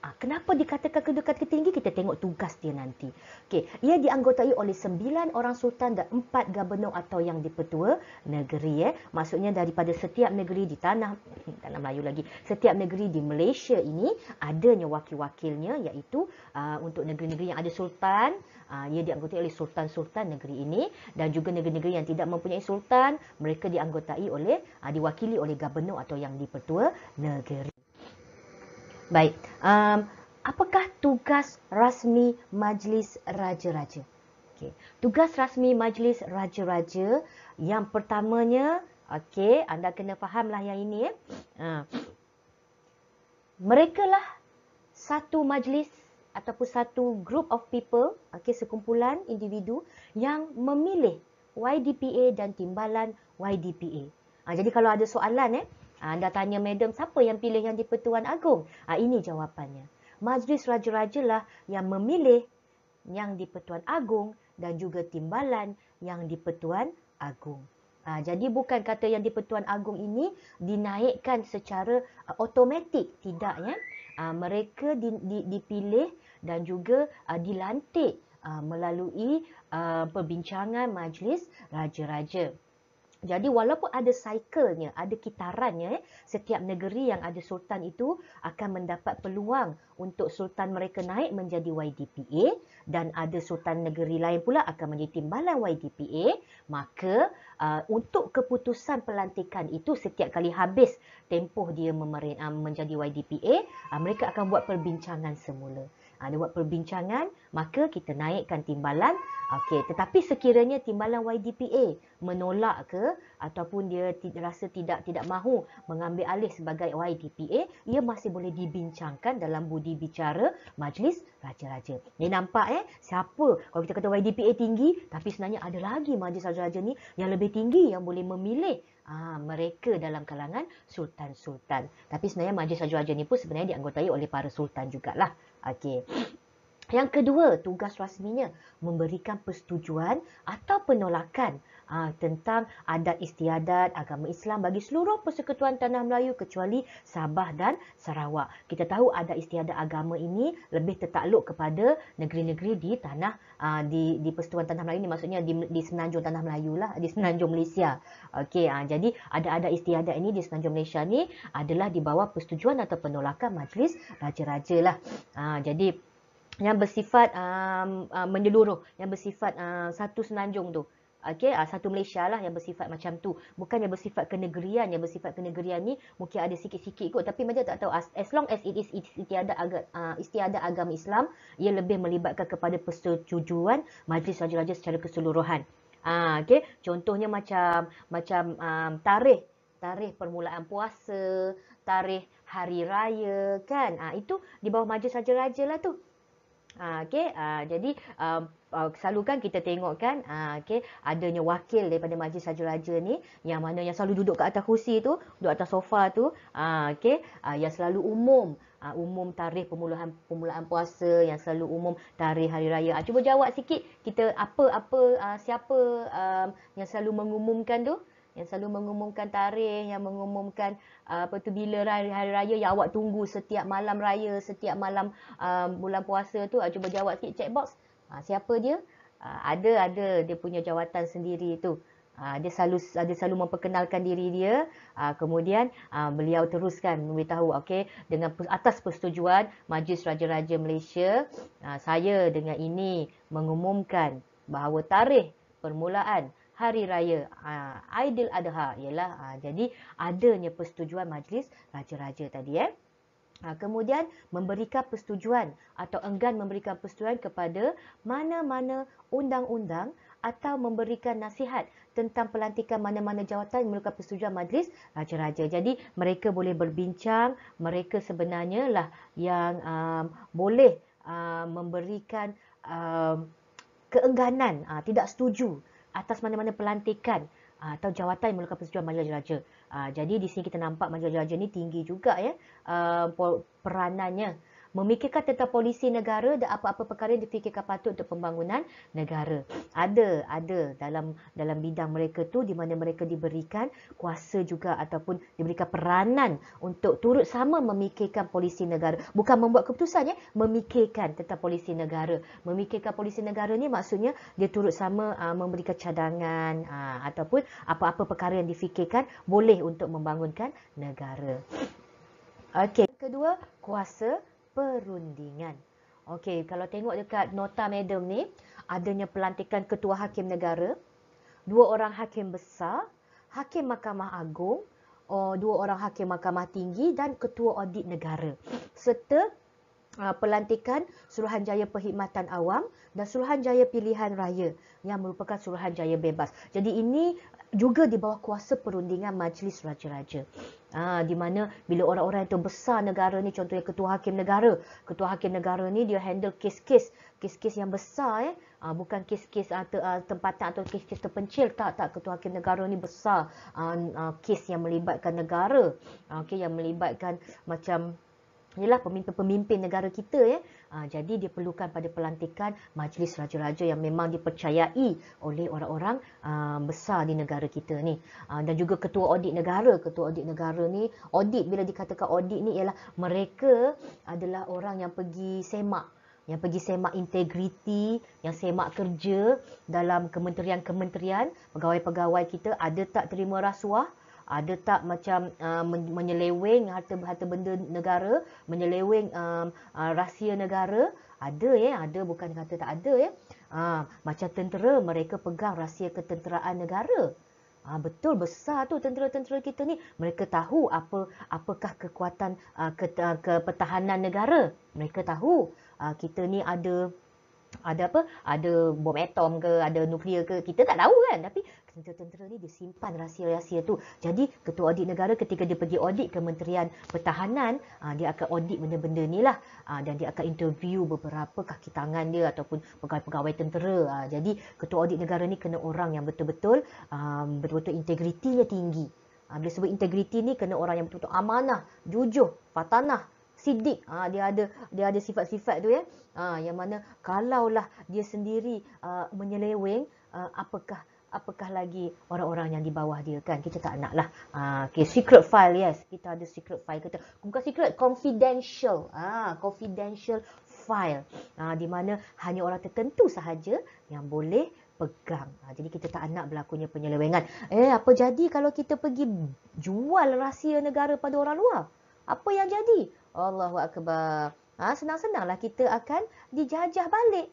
Ah, kenapa dikatakan kedudukan tertinggi? Kita tengok tugas dia nanti. Okay, ia dianggotai oleh sembilan orang sultan dan empat gubernur atau yang dipetua negeri. Eh. Maksudnya daripada setiap negeri di tanah, dalam hmm, Melayu lagi, setiap negeri di Malaysia ini adanya wakil-wakilnya iaitu uh, untuk negeri-negeri yang ada sultan, uh, ia dianggotai oleh sultan-sultan negeri ini dan juga negeri-negeri yang tidak mempunyai sultan, mereka dianggotai oleh, uh, diwakili oleh gubernur atau yang dipetua negeri. Baik. Um, apakah tugas rasmi Majlis Raja-Raja? Okay. Tugas rasmi Majlis Raja-Raja yang pertamanya, okay, anda kena fahamlah yang ini. Eh. mereka lah satu majlis ataupun satu group of people, okay, sekumpulan individu yang memilih YDPA dan timbalan YDPA. Uh, ha, jadi kalau ada soalan, eh, Ah, anda tanya madam siapa yang pilih yang di-Pertuan Agong? Ah, ini jawapannya. Majlis raja raja lah yang memilih yang di-Pertuan Agong dan juga timbalan yang di-Pertuan Agong. Ah, jadi bukan kata yang di-Pertuan Agong ini dinaikkan secara otomatik. Tidak ya. mereka dipilih dan juga dilantik melalui perbincangan Majlis Raja-Raja. Jadi walaupun ada cyclenya, ada kitarannya, eh, setiap negeri yang ada sultan itu akan mendapat peluang untuk sultan mereka naik menjadi YDPA dan ada sultan negeri lain pula akan menjadi timbalan YDPA, maka uh, untuk keputusan pelantikan itu setiap kali habis tempoh dia memerin, uh, menjadi YDPA, uh, mereka akan buat perbincangan semula ada ah, buat perbincangan, maka kita naikkan timbalan. Okey, tetapi sekiranya timbalan YDPA menolak ke ataupun dia rasa tidak tidak mahu mengambil alih sebagai YDPA, ia masih boleh dibincangkan dalam budi bicara majlis raja-raja. Ni nampak eh, siapa kalau kita kata YDPA tinggi, tapi sebenarnya ada lagi majlis raja-raja ni yang lebih tinggi yang boleh memilih Ah, mereka dalam kalangan sultan-sultan. Tapi sebenarnya majlis raja-raja ni pun sebenarnya dianggotai oleh para sultan jugalah. Okey. Yang kedua, tugas rasminya memberikan persetujuan atau penolakan ha, tentang adat istiadat agama Islam bagi seluruh persekutuan tanah Melayu kecuali Sabah dan Sarawak. Kita tahu adat istiadat agama ini lebih tertakluk kepada negeri-negeri di tanah ha, di di persekutuan tanah Melayu ini maksudnya di, di semenanjung tanah Melayu lah, di semenanjung Malaysia. Okey, ha, jadi ada ada istiadat ini di semenanjung Malaysia ni adalah di bawah persetujuan atau penolakan majlis raja-raja lah. Ha, jadi yang bersifat um, uh, menyeluruh, yang bersifat uh, satu senanjung tu. Okey, uh, satu Malaysia lah yang bersifat macam tu. Bukan yang bersifat kenegerian. Yang bersifat kenegerian ni mungkin ada sikit-sikit kot. Tapi macam tak tahu. As As long as it is istiadat, aga, uh, istiadat agama Islam, ia lebih melibatkan kepada persetujuan majlis raja-raja secara keseluruhan. Ah, uh, okay. Contohnya macam macam um, tarikh tarikh permulaan puasa, tarikh hari raya, kan? Ah, ha, itu di bawah majlis raja-raja lah tu. Ah, okay, ah, jadi um, uh, selalu kan kita tengok kan, ah, okay, adanya wakil daripada majlis raja-raja ni, yang mana yang selalu duduk ke atas kursi tu, duduk atas sofa tu, okay, yang selalu umum, umum tarikh pemulaan, pemulaan puasa, yang selalu umum tarikh hari raya. Cuba jawab sikit, kita apa-apa, siapa um, yang selalu mengumumkan tu? yang selalu mengumumkan tarikh, yang mengumumkan uh, apa tu bila hari, hari raya yang awak tunggu setiap malam raya, setiap malam uh, bulan puasa tu, uh, cuba jawab sikit box, Uh, siapa dia? Uh, ada ada dia punya jawatan sendiri tu. Uh, dia selalu dia selalu memperkenalkan diri dia. Uh, kemudian uh, beliau teruskan memberitahu okey dengan atas persetujuan Majlis Raja-Raja Malaysia, uh, saya dengan ini mengumumkan bahawa tarikh permulaan hari raya ah, Aidil Adha ialah ah, jadi adanya persetujuan majlis raja-raja tadi eh. Ah, kemudian memberikan persetujuan atau enggan memberikan persetujuan kepada mana-mana undang-undang atau memberikan nasihat tentang pelantikan mana-mana jawatan memerlukan persetujuan majlis raja-raja. Jadi mereka boleh berbincang, mereka sebenarnya lah yang um, boleh uh, memberikan um, keengganan, uh, tidak setuju atas mana-mana pelantikan ah, atau jawatan yang memerlukan persetujuan majlis raja. Ah, jadi di sini kita nampak majlis raja ni tinggi juga ya ah, peranannya memikirkan tentang polisi negara dan apa-apa perkara yang difikirkan patut untuk pembangunan negara. Ada, ada dalam dalam bidang mereka tu di mana mereka diberikan kuasa juga ataupun diberikan peranan untuk turut sama memikirkan polisi negara. Bukan membuat keputusan ya, memikirkan tentang polisi negara. Memikirkan polisi negara ni maksudnya dia turut sama aa, ah, memberikan cadangan aa, ah, ataupun apa-apa perkara yang difikirkan boleh untuk membangunkan negara. Okey, kedua kuasa perundingan. Okey, kalau tengok dekat nota madam ni, adanya pelantikan ketua hakim negara, dua orang hakim besar, hakim mahkamah agung, oh, dua orang hakim mahkamah tinggi dan ketua audit negara. Serta uh, pelantikan Suruhanjaya Perkhidmatan Awam dan Suruhanjaya Pilihan Raya yang merupakan Suruhanjaya Bebas. Jadi ini juga di bawah kuasa perundingan majlis raja-raja. Ha, di mana bila orang-orang itu besar negara ni, contohnya ketua hakim negara. Ketua hakim negara ni dia handle kes-kes. Kes-kes yang besar eh. Ha, bukan kes-kes ah, tempatan atau kes-kes terpencil. Tak, tak. Ketua hakim negara ni besar. Ha, kes yang melibatkan negara. Ha, okay, yang melibatkan macam... Inilah pemimpin-pemimpin negara kita ya. Uh, jadi dia perlukan pada pelantikan majlis raja-raja yang memang dipercayai oleh orang-orang ah, besar di negara kita ni. Uh, dan juga ketua audit negara, ketua audit negara ni, audit bila dikatakan audit ni ialah mereka adalah orang yang pergi semak yang pergi semak integriti, yang semak kerja dalam kementerian-kementerian, pegawai-pegawai kita ada tak terima rasuah, ada tak macam uh, menyeleweng harta-harta benda negara, menyeleweng um, uh, rahsia negara? Ada ya, eh? ada bukan kata tak ada ya. Eh? Uh, macam tentera mereka pegang rahsia ketenteraan negara. Ah betul besar tu tentera-tentera kita ni. Mereka tahu apa apakah kekuatan uh, ke, uh, kepertahanan negara. Mereka tahu uh, kita ni ada ada apa? Ada bom atom ke, ada nuklear ke? Kita tak tahu kan. Tapi tentera-tentera ni disimpan rahsia-rahsia tu. Jadi ketua audit negara ketika dia pergi audit Kementerian Pertahanan, ah, dia akan audit benda-benda ni lah. Ah, dan dia akan interview beberapa kaki tangan dia ataupun pegawai-pegawai tentera. Ah, jadi ketua audit negara ni kena orang yang betul-betul betul-betul integritinya tinggi. Aa, bila sebut integriti ni kena orang yang betul-betul amanah, jujur, fatanah, sidik dia ada dia ada sifat-sifat tu ya yang mana kalaulah dia sendiri menyeleweng apakah apakah lagi orang-orang yang di bawah dia kan kita tak naklah ah okay, secret file yes kita ada secret file kita bukan secret confidential ah confidential file ah di mana hanya orang tertentu sahaja yang boleh pegang. Ha, jadi kita tak nak berlakunya penyelewengan. Eh apa jadi kalau kita pergi jual rahsia negara pada orang luar? Apa yang jadi? Allahuakbar. Ah ha, senang-senanglah kita akan dijajah balik.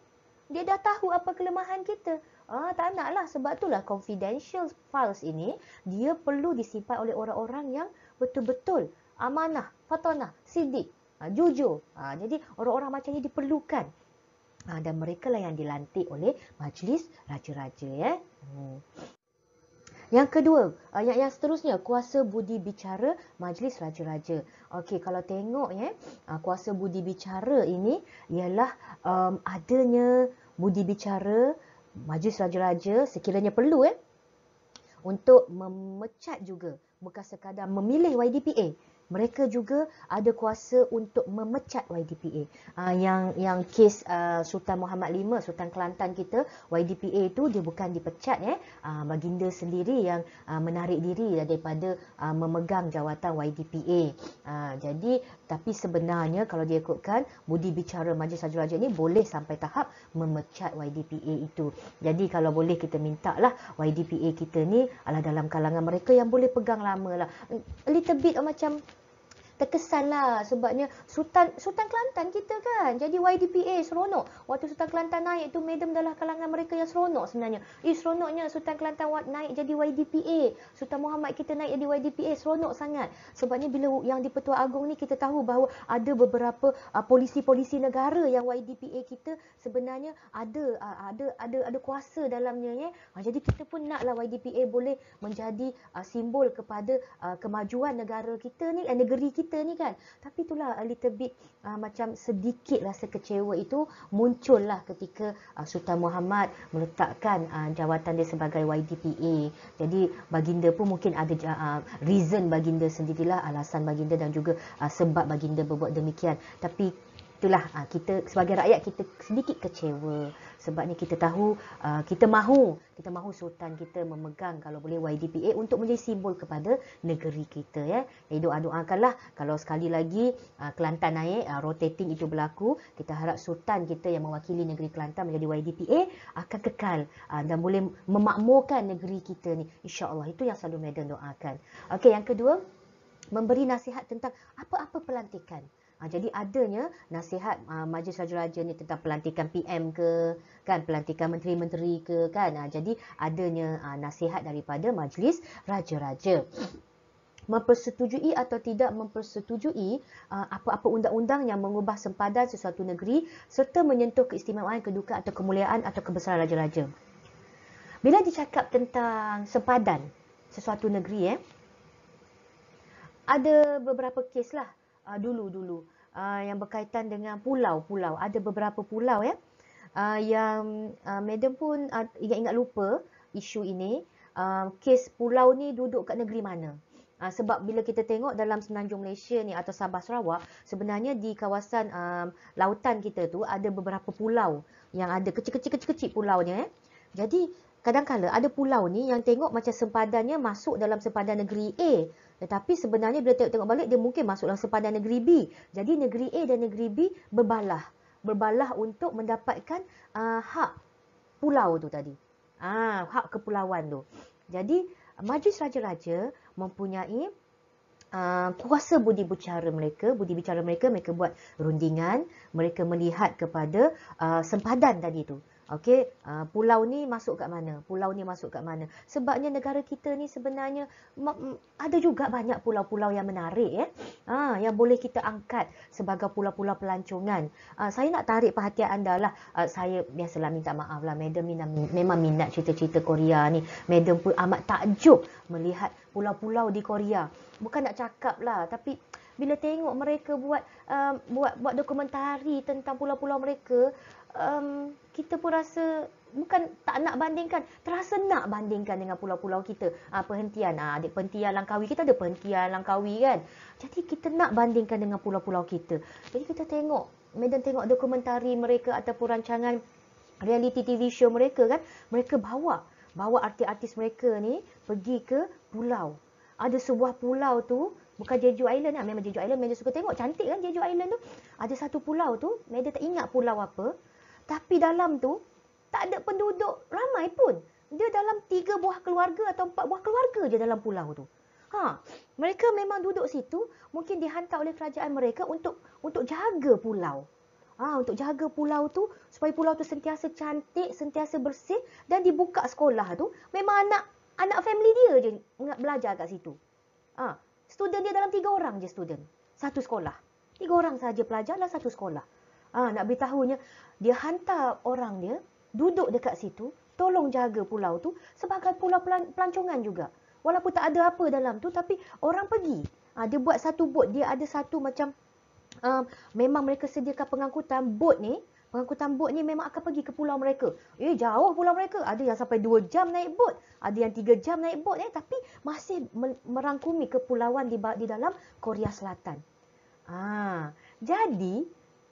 Dia dah tahu apa kelemahan kita. Ah, tak nak lah. Sebab itulah confidential files ini, dia perlu disimpan oleh orang-orang yang betul-betul amanah, fatonah, sidik, ah, jujur. Ah, jadi, orang-orang macam ni diperlukan. Ah, dan mereka lah yang dilantik oleh majlis raja-raja. Ya? Hmm. Yang kedua, ah, yang, yang seterusnya, kuasa budi bicara majlis raja-raja. Okey, kalau tengok ya, ah, kuasa budi bicara ini ialah um, adanya budi bicara Majlis Raja-Raja sekiranya perlu eh, untuk memecat juga bukan sekadar memilih YDPA. Mereka juga ada kuasa untuk memecat YDPA. Uh, ah, yang yang kes uh, Sultan Muhammad V, Sultan Kelantan kita, YDPA itu dia bukan dipecat. Eh. Uh, baginda sendiri yang uh, menarik diri daripada uh, memegang jawatan YDPA. Uh, jadi tapi sebenarnya kalau diikutkan budi bicara Majlis Raja-Raja ini boleh sampai tahap memecat YDPA itu. Jadi kalau boleh kita minta lah YDPA kita ni adalah dalam kalangan mereka yang boleh pegang lama lah. A little bit macam terkesan lah sebabnya Sultan Sultan Kelantan kita kan. Jadi YDPA seronok. Waktu Sultan Kelantan naik tu madam adalah kalangan mereka yang seronok sebenarnya. Eh seronoknya Sultan Kelantan naik jadi YDPA. Sultan Muhammad kita naik jadi YDPA seronok sangat. Sebabnya bila yang di Petua Agong ni kita tahu bahawa ada beberapa uh, polisi-polisi negara yang YDPA kita sebenarnya ada uh, ada ada ada kuasa dalamnya ya. Eh? Jadi kita pun nak lah YDPA boleh menjadi uh, simbol kepada uh, kemajuan negara kita ni eh, negeri kita kita ni kan. Tapi itulah a little bit uh, macam sedikit rasa kecewa itu muncullah ketika uh, Sultan Muhammad meletakkan uh, jawatan dia sebagai YDPA. Jadi baginda pun mungkin ada uh, reason baginda sendirilah alasan baginda dan juga uh, sebab baginda berbuat demikian. Tapi itulah uh, kita sebagai rakyat kita sedikit kecewa ni kita tahu uh, kita mahu kita mahu sultan kita memegang kalau boleh YDPA untuk menjadi simbol kepada negeri kita ya. Jadi doa-doakanlah kalau sekali lagi uh, Kelantan naik uh, rotating itu berlaku, kita harap sultan kita yang mewakili negeri Kelantan menjadi YDPA akan kekal uh, dan boleh memakmurkan negeri kita ni. Insya-Allah itu yang selalu Medan doakan. Okey, yang kedua memberi nasihat tentang apa-apa pelantikan. Ah, jadi adanya nasihat ah, majlis raja-raja ni tentang pelantikan PM ke kan pelantikan menteri-menteri ke kan ah, jadi adanya nasihat daripada majlis raja-raja mempersetujui atau tidak mempersetujui apa-apa undang-undang yang mengubah sempadan sesuatu negeri serta menyentuh keistimewaan kedudukan atau kemuliaan atau kebesaran raja-raja bila dicakap tentang sempadan sesuatu negeri eh ada beberapa kes lah dulu-dulu ah, uh, ah, yang berkaitan dengan pulau-pulau. Ada beberapa pulau ya. Uh, yang uh, madam pun uh, ingat-ingat lupa isu ini, uh, kes pulau ni duduk kat negeri mana? Uh, sebab bila kita tengok dalam semenanjung Malaysia ni atau Sabah Sarawak, sebenarnya di kawasan uh, lautan kita tu ada beberapa pulau yang ada kecil-kecil-kecil-kecil pulaunya eh. Jadi kadang-kadang ada pulau ni yang tengok macam sempadannya masuk dalam sempadan negeri A tetapi sebenarnya bila tengok-tengok balik, dia mungkin masuk langsung pada negeri B. Jadi negeri A dan negeri B berbalah. Berbalah untuk mendapatkan uh, hak pulau tu tadi. Ah, hak kepulauan tu. Jadi Majlis Raja-Raja mempunyai uh, kuasa budi bicara mereka. Budi bicara mereka, mereka buat rundingan. Mereka melihat kepada uh, sempadan tadi tu. Okey, uh, pulau ni masuk kat mana? Pulau ni masuk kat mana? Sebabnya negara kita ni sebenarnya ada juga banyak pulau-pulau yang menarik ya. Eh? Uh, yang boleh kita angkat sebagai pulau-pulau pelancongan. Uh, saya nak tarik perhatian anda lah. Uh, saya biasalah minta maaf lah. Madam mina, memang minat cerita-cerita Korea ni. Madam pun amat takjub melihat pulau-pulau di Korea. Bukan nak cakap lah tapi bila tengok mereka buat uh, buat buat dokumentari tentang pulau-pulau mereka um, kita pun rasa bukan tak nak bandingkan, terasa nak bandingkan dengan pulau-pulau kita. Ah ha, perhentian, ah ha, adik perhentian Langkawi kita ada perhentian Langkawi kan. Jadi kita nak bandingkan dengan pulau-pulau kita. Jadi kita tengok, medan tengok dokumentari mereka ataupun rancangan reality TV show mereka kan, mereka bawa bawa artis-artis mereka ni pergi ke pulau. Ada sebuah pulau tu Bukan Jeju Island lah. Memang Jeju Island. Mereka suka tengok. Cantik kan Jeju Island tu. Ada satu pulau tu. Mereka tak ingat pulau apa. Tapi dalam tu, tak ada penduduk ramai pun. Dia dalam tiga buah keluarga atau empat buah keluarga je dalam pulau tu. Ha, mereka memang duduk situ, mungkin dihantar oleh kerajaan mereka untuk untuk jaga pulau. Ah, ha, untuk jaga pulau tu supaya pulau tu sentiasa cantik, sentiasa bersih dan dibuka sekolah tu, memang anak anak family dia je belajar kat situ. Ah, ha, student dia dalam tiga orang je student. Satu sekolah. Tiga orang saja pelajar dalam satu sekolah. Ah, ha, nak beritahunya dia hantar orang dia duduk dekat situ, tolong jaga pulau tu sebagai pulau pelancongan juga. Walaupun tak ada apa dalam tu, tapi orang pergi. Ha, dia buat satu bot, dia ada satu macam um, memang mereka sediakan pengangkutan bot ni. Pengangkutan bot ni memang akan pergi ke pulau mereka. Eh, jauh pulau mereka. Ada yang sampai 2 jam naik bot. Ada yang 3 jam naik bot Eh, tapi masih merangkumi kepulauan di, di dalam Korea Selatan. Ah, ha, jadi,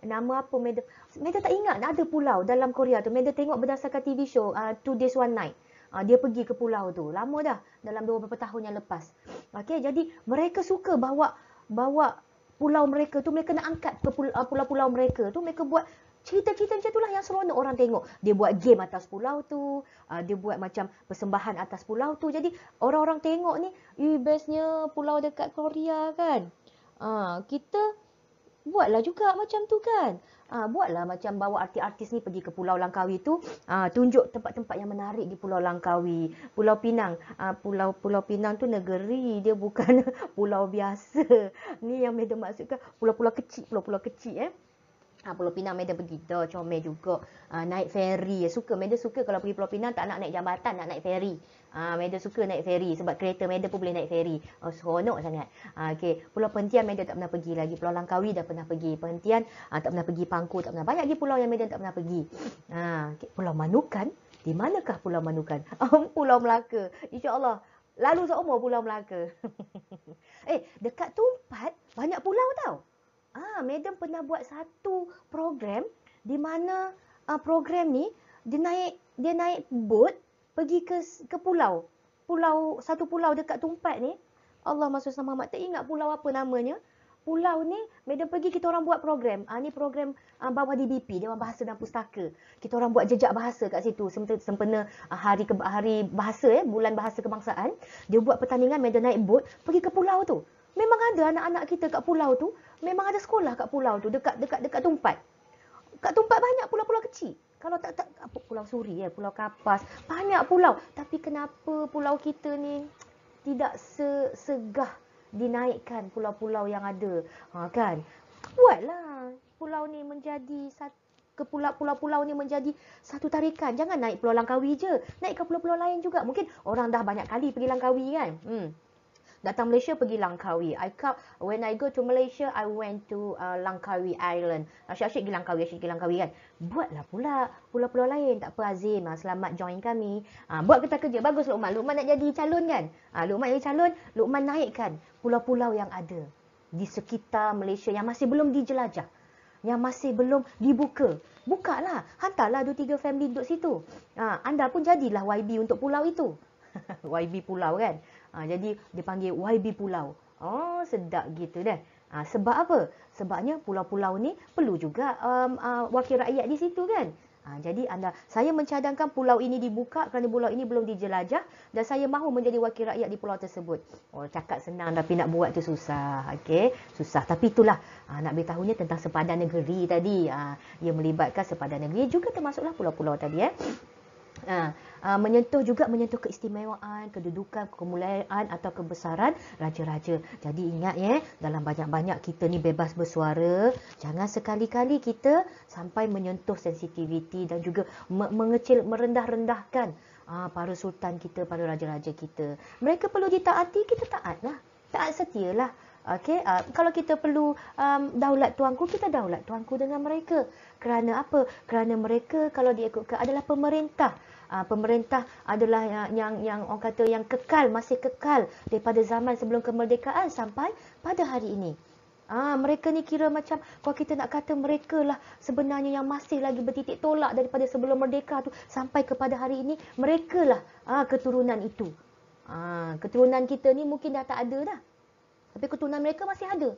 nama apa Meda Meda tak ingat ada pulau dalam Korea tu Meda tengok berdasarkan TV show uh, Two Days One Night uh, dia pergi ke pulau tu lama dah dalam beberapa tahun yang lepas okey jadi mereka suka bawa bawa pulau mereka tu mereka nak angkat ke uh, pulau-pulau mereka tu mereka buat cerita-cerita macam itulah yang seronok orang tengok dia buat game atas pulau tu uh, dia buat macam persembahan atas pulau tu jadi orang-orang tengok ni bestnya pulau dekat Korea kan uh, kita buatlah juga macam tu kan. Ha, buatlah macam bawa artis-artis ni pergi ke Pulau Langkawi tu, ha, tunjuk tempat-tempat yang menarik di Pulau Langkawi. Pulau Pinang, ha, Pulau Pulau Pinang tu negeri, dia bukan <laughs> pulau biasa. Ni yang Madam maksudkan, pulau-pulau kecil, pulau-pulau kecil eh. Ha, Pulau Pinang Medan pergi tu, comel juga. Ha, naik feri, suka. Medan suka kalau pergi Pulau Pinang tak nak naik jambatan, nak naik feri. Ha, ah, Medan suka naik feri sebab kereta Medan pun boleh naik feri. Oh, seronok sangat. Ha, okay. Pulau Pentian Medan tak pernah pergi lagi. Pulau Langkawi dah pernah pergi. Pentian ha, tak pernah pergi. Pangku tak pernah. Banyak lagi pulau yang Medan tak pernah pergi. Ha, okay. Pulau Manukan? Di manakah Pulau Manukan? <laughs> pulau Melaka. Allah Lalu seumur Pulau Melaka. <laughs> eh, dekat Tumpat banyak pulau tau. Ah, Madam pernah buat satu program di mana uh, program ni dia naik dia naik boat pergi ke ke pulau. Pulau satu pulau dekat Tumpat ni. Allah masuk sama mak. tak ingat pulau apa namanya. Pulau ni Madam pergi kita orang buat program. Ah ni program uh, ah, bawah DBP Dewan Bahasa dan Pustaka. Kita orang buat jejak bahasa kat situ sempena uh, hari ke hari bahasa eh bulan bahasa kebangsaan. Dia buat pertandingan Madam naik boat pergi ke pulau tu. Memang ada anak-anak kita kat pulau tu, memang ada sekolah kat pulau tu dekat dekat dekat tumpat. Kat tumpat banyak pulau-pulau kecil. Kalau tak tak apa pulau Suri ya, pulau Kapas, banyak pulau. Tapi kenapa pulau kita ni tidak segah dinaikkan pulau-pulau yang ada? Ha kan? Buatlah pulau ni menjadi satu ke pulau pulau ni menjadi satu tarikan. Jangan naik pulau Langkawi je. Naik ke pulau-pulau lain juga. Mungkin orang dah banyak kali pergi Langkawi kan. Hmm datang Malaysia pergi Langkawi. I cup when I go to Malaysia, I went to uh, Langkawi Island. Asyik-asyik pergi Langkawi, asyik pergi Langkawi kan. Buatlah pula pulau-pulau lain. Tak apa Azim, ah, selamat join kami. Ha, buat kita kerja, bagus Luqman. Luqman nak jadi calon kan? Ha, ah, Luqman jadi calon, Luqman naikkan pulau-pulau yang ada di sekitar Malaysia yang masih belum dijelajah. Yang masih belum dibuka. Buka lah. Hantarlah dua tiga family duduk situ. Ha, anda pun jadilah YB untuk pulau itu. <laughs> YB pulau kan? Ha, jadi dia panggil YB Pulau. Oh, sedap gitu dah. Ha, sebab apa? Sebabnya pulau-pulau ni perlu juga um, uh, wakil rakyat di situ kan? Ha, jadi anda, saya mencadangkan pulau ini dibuka kerana pulau ini belum dijelajah dan saya mahu menjadi wakil rakyat di pulau tersebut. Oh, cakap senang tapi nak buat tu susah. Okey, susah. Tapi itulah ha, nak beritahunya tentang sepadan negeri tadi. Ha, ia melibatkan sepadan negeri juga termasuklah pulau-pulau tadi. Eh. Ha, Ah, menyentuh juga menyentuh keistimewaan, kedudukan, kemuliaan atau kebesaran raja-raja. Jadi ingat ya, dalam banyak-banyak kita ni bebas bersuara, jangan sekali-kali kita sampai menyentuh sensitiviti dan juga mengecil merendah-rendahkan ah, para sultan kita, para raja-raja kita. Mereka perlu ditaati, kita taatlah. Taat setialah. Okey, uh, ah, kalau kita perlu um, daulat tuanku, kita daulat tuanku dengan mereka. Kerana apa? Kerana mereka kalau diikutkan adalah pemerintah uh, pemerintah adalah yang, yang yang orang kata yang kekal masih kekal daripada zaman sebelum kemerdekaan sampai pada hari ini. Ah, mereka ni kira macam kalau kita nak kata mereka lah sebenarnya yang masih lagi bertitik tolak daripada sebelum merdeka tu sampai kepada hari ini mereka lah ah, keturunan itu. Ah, keturunan kita ni mungkin dah tak ada dah. Tapi keturunan mereka masih ada.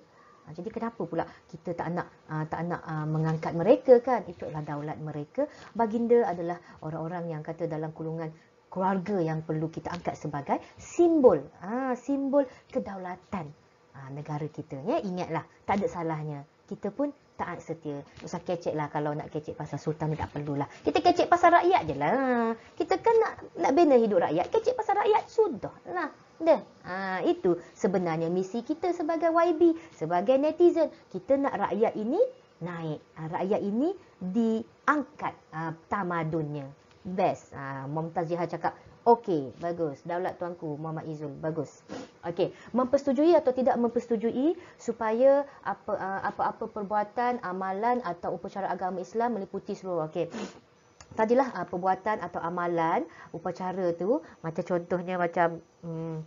Ha, jadi kenapa pula kita tak nak uh, tak nak uh, mengangkat mereka kan? Itu adalah daulat mereka. Baginda adalah orang-orang yang kata dalam kulungan keluarga yang perlu kita angkat sebagai simbol. Ha, simbol kedaulatan ha, negara kita. Ya? Ingatlah, tak ada salahnya. Kita pun taat setia. Usah kecek lah kalau nak kecek pasal sultan ni tak perlulah. Kita kecek pasal rakyat je lah. Kita kan nak, nak bina hidup rakyat. Kecek pasal rakyat sudah lah. Dah, ha, itu sebenarnya misi kita sebagai YB, sebagai netizen. Kita nak rakyat ini naik. Ha, rakyat ini diangkat ha, tamadunnya. Best. Ha, Mumtazihah cakap, okey, bagus. Daulat tuanku Muhammad Izul, bagus. Okey, mempersetujui atau tidak mempersetujui supaya ha, apa-apa perbuatan, amalan atau upacara agama Islam meliputi seluruh. Okey, tadilah uh, perbuatan atau amalan upacara tu macam contohnya macam hmm,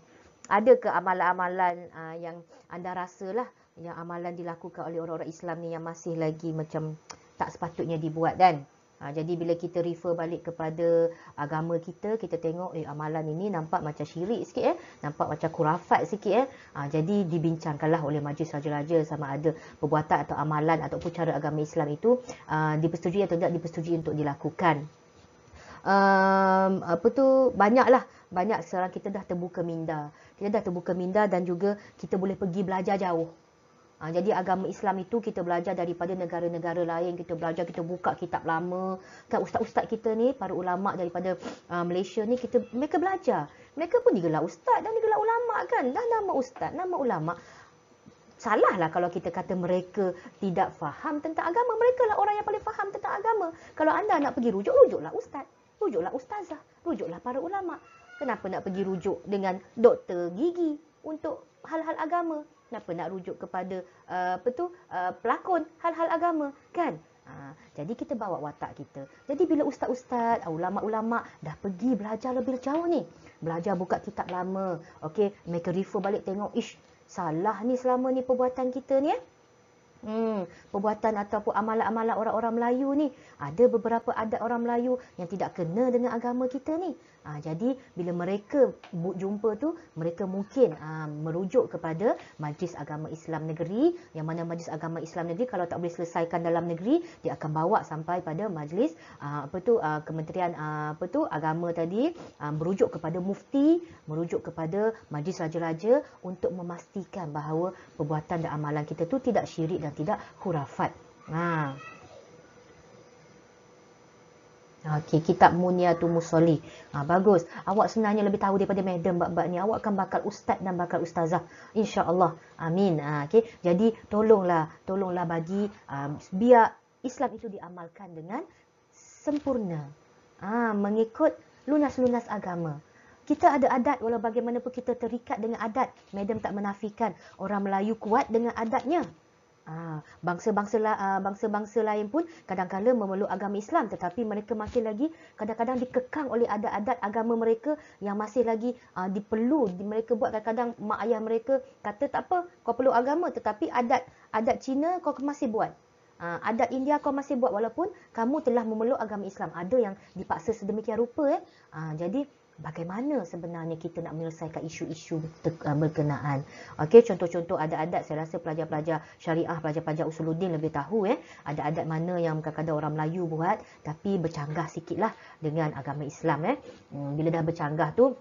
ada ke amalan-amalan uh, yang anda rasalah yang amalan dilakukan oleh orang-orang Islam ni yang masih lagi macam tak sepatutnya dibuat dan Ha, jadi bila kita refer balik kepada agama kita, kita tengok eh, amalan ini nampak macam syirik sikit eh, nampak macam kurafat sikit eh. Ha, jadi dibincangkanlah oleh majlis raja-raja sama ada perbuatan atau amalan ataupun cara agama Islam itu uh, dipersetujui atau tidak dipersetujui untuk dilakukan. Um, apa tu banyaklah banyak sekarang kita dah terbuka minda. Kita dah terbuka minda dan juga kita boleh pergi belajar jauh. Ha, jadi agama Islam itu kita belajar daripada negara-negara lain. Kita belajar, kita buka kitab lama. Kan ustaz-ustaz kita ni, para ulama' daripada uh, Malaysia ni, kita mereka belajar. Mereka pun digelar ustaz dan digelar ulama' kan. Dah nama ustaz, nama ulama'. salah lah kalau kita kata mereka tidak faham tentang agama. Mereka lah orang yang paling faham tentang agama. Kalau anda nak pergi rujuk, rujuklah ustaz. Rujuklah ustazah. Rujuklah para ulama'. Kenapa nak pergi rujuk dengan doktor gigi untuk hal-hal agama? kenapa nak rujuk kepada uh, apa tu uh, pelakon hal-hal agama kan ha, jadi kita bawa watak kita jadi bila ustaz-ustaz ah, ulama-ulama dah pergi belajar lebih jauh ni belajar buka kitab lama okey mereka refer balik tengok ish salah ni selama ni perbuatan kita ni eh Hmm, perbuatan ataupun amalan-amalan orang-orang Melayu ni Ada beberapa adat orang Melayu yang tidak kena dengan agama kita ni Ha, jadi bila mereka jumpa tu mereka mungkin ha, merujuk kepada Majlis Agama Islam Negeri yang mana Majlis Agama Islam Negeri kalau tak boleh selesaikan dalam negeri dia akan bawa sampai pada Majlis ha, apa tu ha, Kementerian ha, apa tu agama tadi ha, merujuk kepada mufti merujuk kepada Majlis Raja-raja untuk memastikan bahawa perbuatan dan amalan kita tu tidak syirik dan tidak khurafat. ha. Okey, kitab Muniatu Musolli. Ha, bagus. Awak sebenarnya lebih tahu daripada madam bab-bab ni. Awak akan bakal ustaz dan bakal ustazah. Insya Allah, Amin. Ha, Okey, jadi tolonglah. Tolonglah bagi um, biar Islam itu diamalkan dengan sempurna. Ha, mengikut lunas-lunas agama. Kita ada adat walau bagaimanapun kita terikat dengan adat. Madam tak menafikan orang Melayu kuat dengan adatnya. Ah, bangsa-bangsa ah, bangsa-bangsa lain pun kadang-kadang memeluk agama Islam tetapi mereka masih lagi kadang-kadang dikekang oleh adat-adat agama mereka yang masih lagi uh, diperlu mereka buat kadang-kadang mak ayah mereka kata tak apa kau perlu agama tetapi adat adat Cina kau masih buat uh, adat India kau masih buat walaupun kamu telah memeluk agama Islam ada yang dipaksa sedemikian rupa eh uh, jadi bagaimana sebenarnya kita nak menyelesaikan isu-isu uh, berkenaan. Okey, contoh-contoh ada adat saya rasa pelajar-pelajar syariah, pelajar-pelajar usuluddin lebih tahu eh. Ada adat mana yang kadang-kadang orang Melayu buat tapi bercanggah sikitlah dengan agama Islam eh. Hmm, bila dah bercanggah tu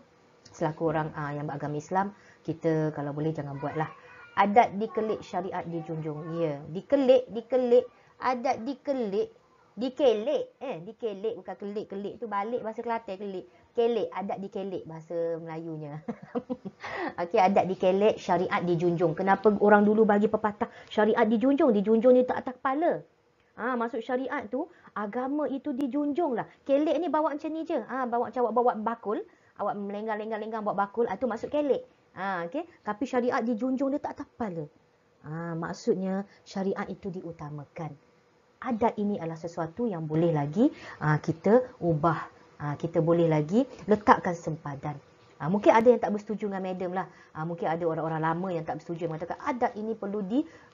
selaku orang uh, yang beragama Islam, kita kalau boleh jangan buatlah. Adat dikelik syariat dijunjung. Ya, yeah. dikelik, dikelik, adat dikelik, dikelik eh, dikelik bukan kelik-kelik tu balik bahasa Kelantan kelik. kelik. Kelek, adat dikelek bahasa Melayunya. <laughs> Okey, adat dikelek, syariat dijunjung. Kenapa orang dulu bagi pepatah syariat dijunjung? Dijunjung ni tak atas kepala. Ha, masuk syariat tu, agama itu dijunjung lah. Kelek ni bawa macam ni je. Ha, bawa macam awak bawa bakul. Awak melenggang-lenggang-lenggang bawa bakul. Itu ha, masuk kelek. Ha, okay? Tapi syariat dijunjung dia tak atas kepala. Ha, maksudnya syariat itu diutamakan. Adat ini adalah sesuatu yang boleh lagi ha, kita ubah. Ah, kita boleh lagi letakkan sempadan. Ah, mungkin ada yang tak bersetuju dengan madam lah. Ah, mungkin ada orang-orang lama yang tak bersetuju yang mengatakan adat ini perlu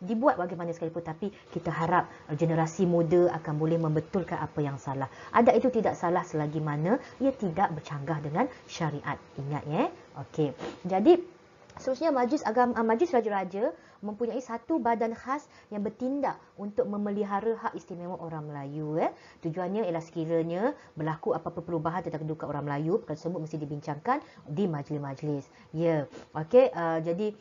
dibuat bagaimana sekalipun. Tapi kita harap generasi muda akan boleh membetulkan apa yang salah. Adat itu tidak salah selagi mana ia tidak bercanggah dengan syariat. Ingat ya. Okey. Jadi... Seterusnya majlis agama ah, majlis raja-raja mempunyai satu badan khas yang bertindak untuk memelihara hak istimewa orang Melayu eh. Tujuannya ialah sekiranya berlaku apa-apa perubahan tentang kedudukan orang Melayu perkara tersebut mesti dibincangkan di majlis-majlis. Ya. Yeah. Okey, uh, jadi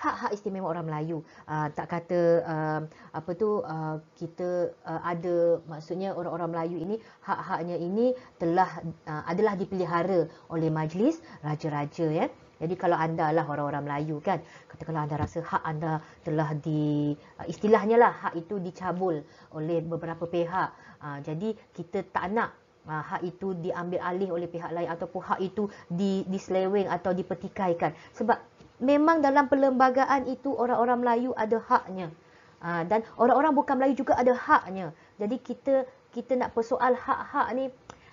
hak-hak istimewa orang Melayu uh, tak kata uh, apa tu uh, kita uh, ada maksudnya orang-orang Melayu ini hak-haknya ini telah uh, adalah dipelihara oleh majlis raja-raja ya. Eh. Jadi kalau anda lah orang-orang Melayu kan, katakanlah anda rasa hak anda telah di, uh, istilahnya lah hak itu dicabul oleh beberapa pihak. Uh, jadi kita tak nak uh, hak itu diambil alih oleh pihak lain ataupun hak itu diseleweng atau dipertikaikan. Sebab memang dalam perlembagaan itu orang-orang Melayu ada haknya. Dan orang-orang bukan Melayu juga ada haknya. Jadi kita kita nak persoal hak-hak ni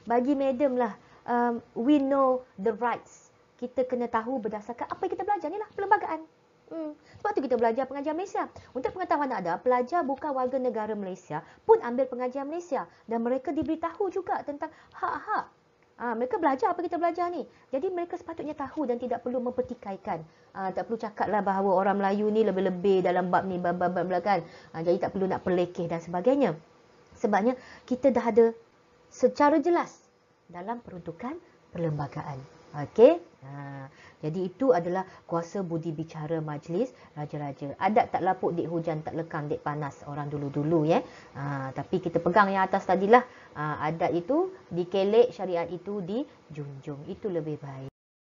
bagi madam lah. Um, we know the rights kita kena tahu berdasarkan apa yang kita belajar. Inilah perlembagaan. Hmm. Sebab tu kita belajar pengajian Malaysia. Untuk pengetahuan ada pelajar bukan warga negara Malaysia pun ambil pengajian Malaysia. Dan mereka diberitahu juga tentang hak-hak. Ha, mereka belajar apa kita belajar ni. Jadi mereka sepatutnya tahu dan tidak perlu mempertikaikan. Ha, tak perlu cakaplah bahawa orang Melayu ni lebih-lebih dalam bab ni, bab bab belakang. Ha, jadi tak perlu nak pelekeh dan sebagainya. Sebabnya kita dah ada secara jelas dalam peruntukan perlembagaan. Okey? Ha, jadi itu adalah kuasa budi bicara majlis raja-raja. Adat tak lapuk dek hujan tak lekang dek panas orang dulu-dulu ya. Ha, tapi kita pegang yang atas tadilah. Ha, adat itu dikelek syariat itu dijunjung. Itu lebih baik.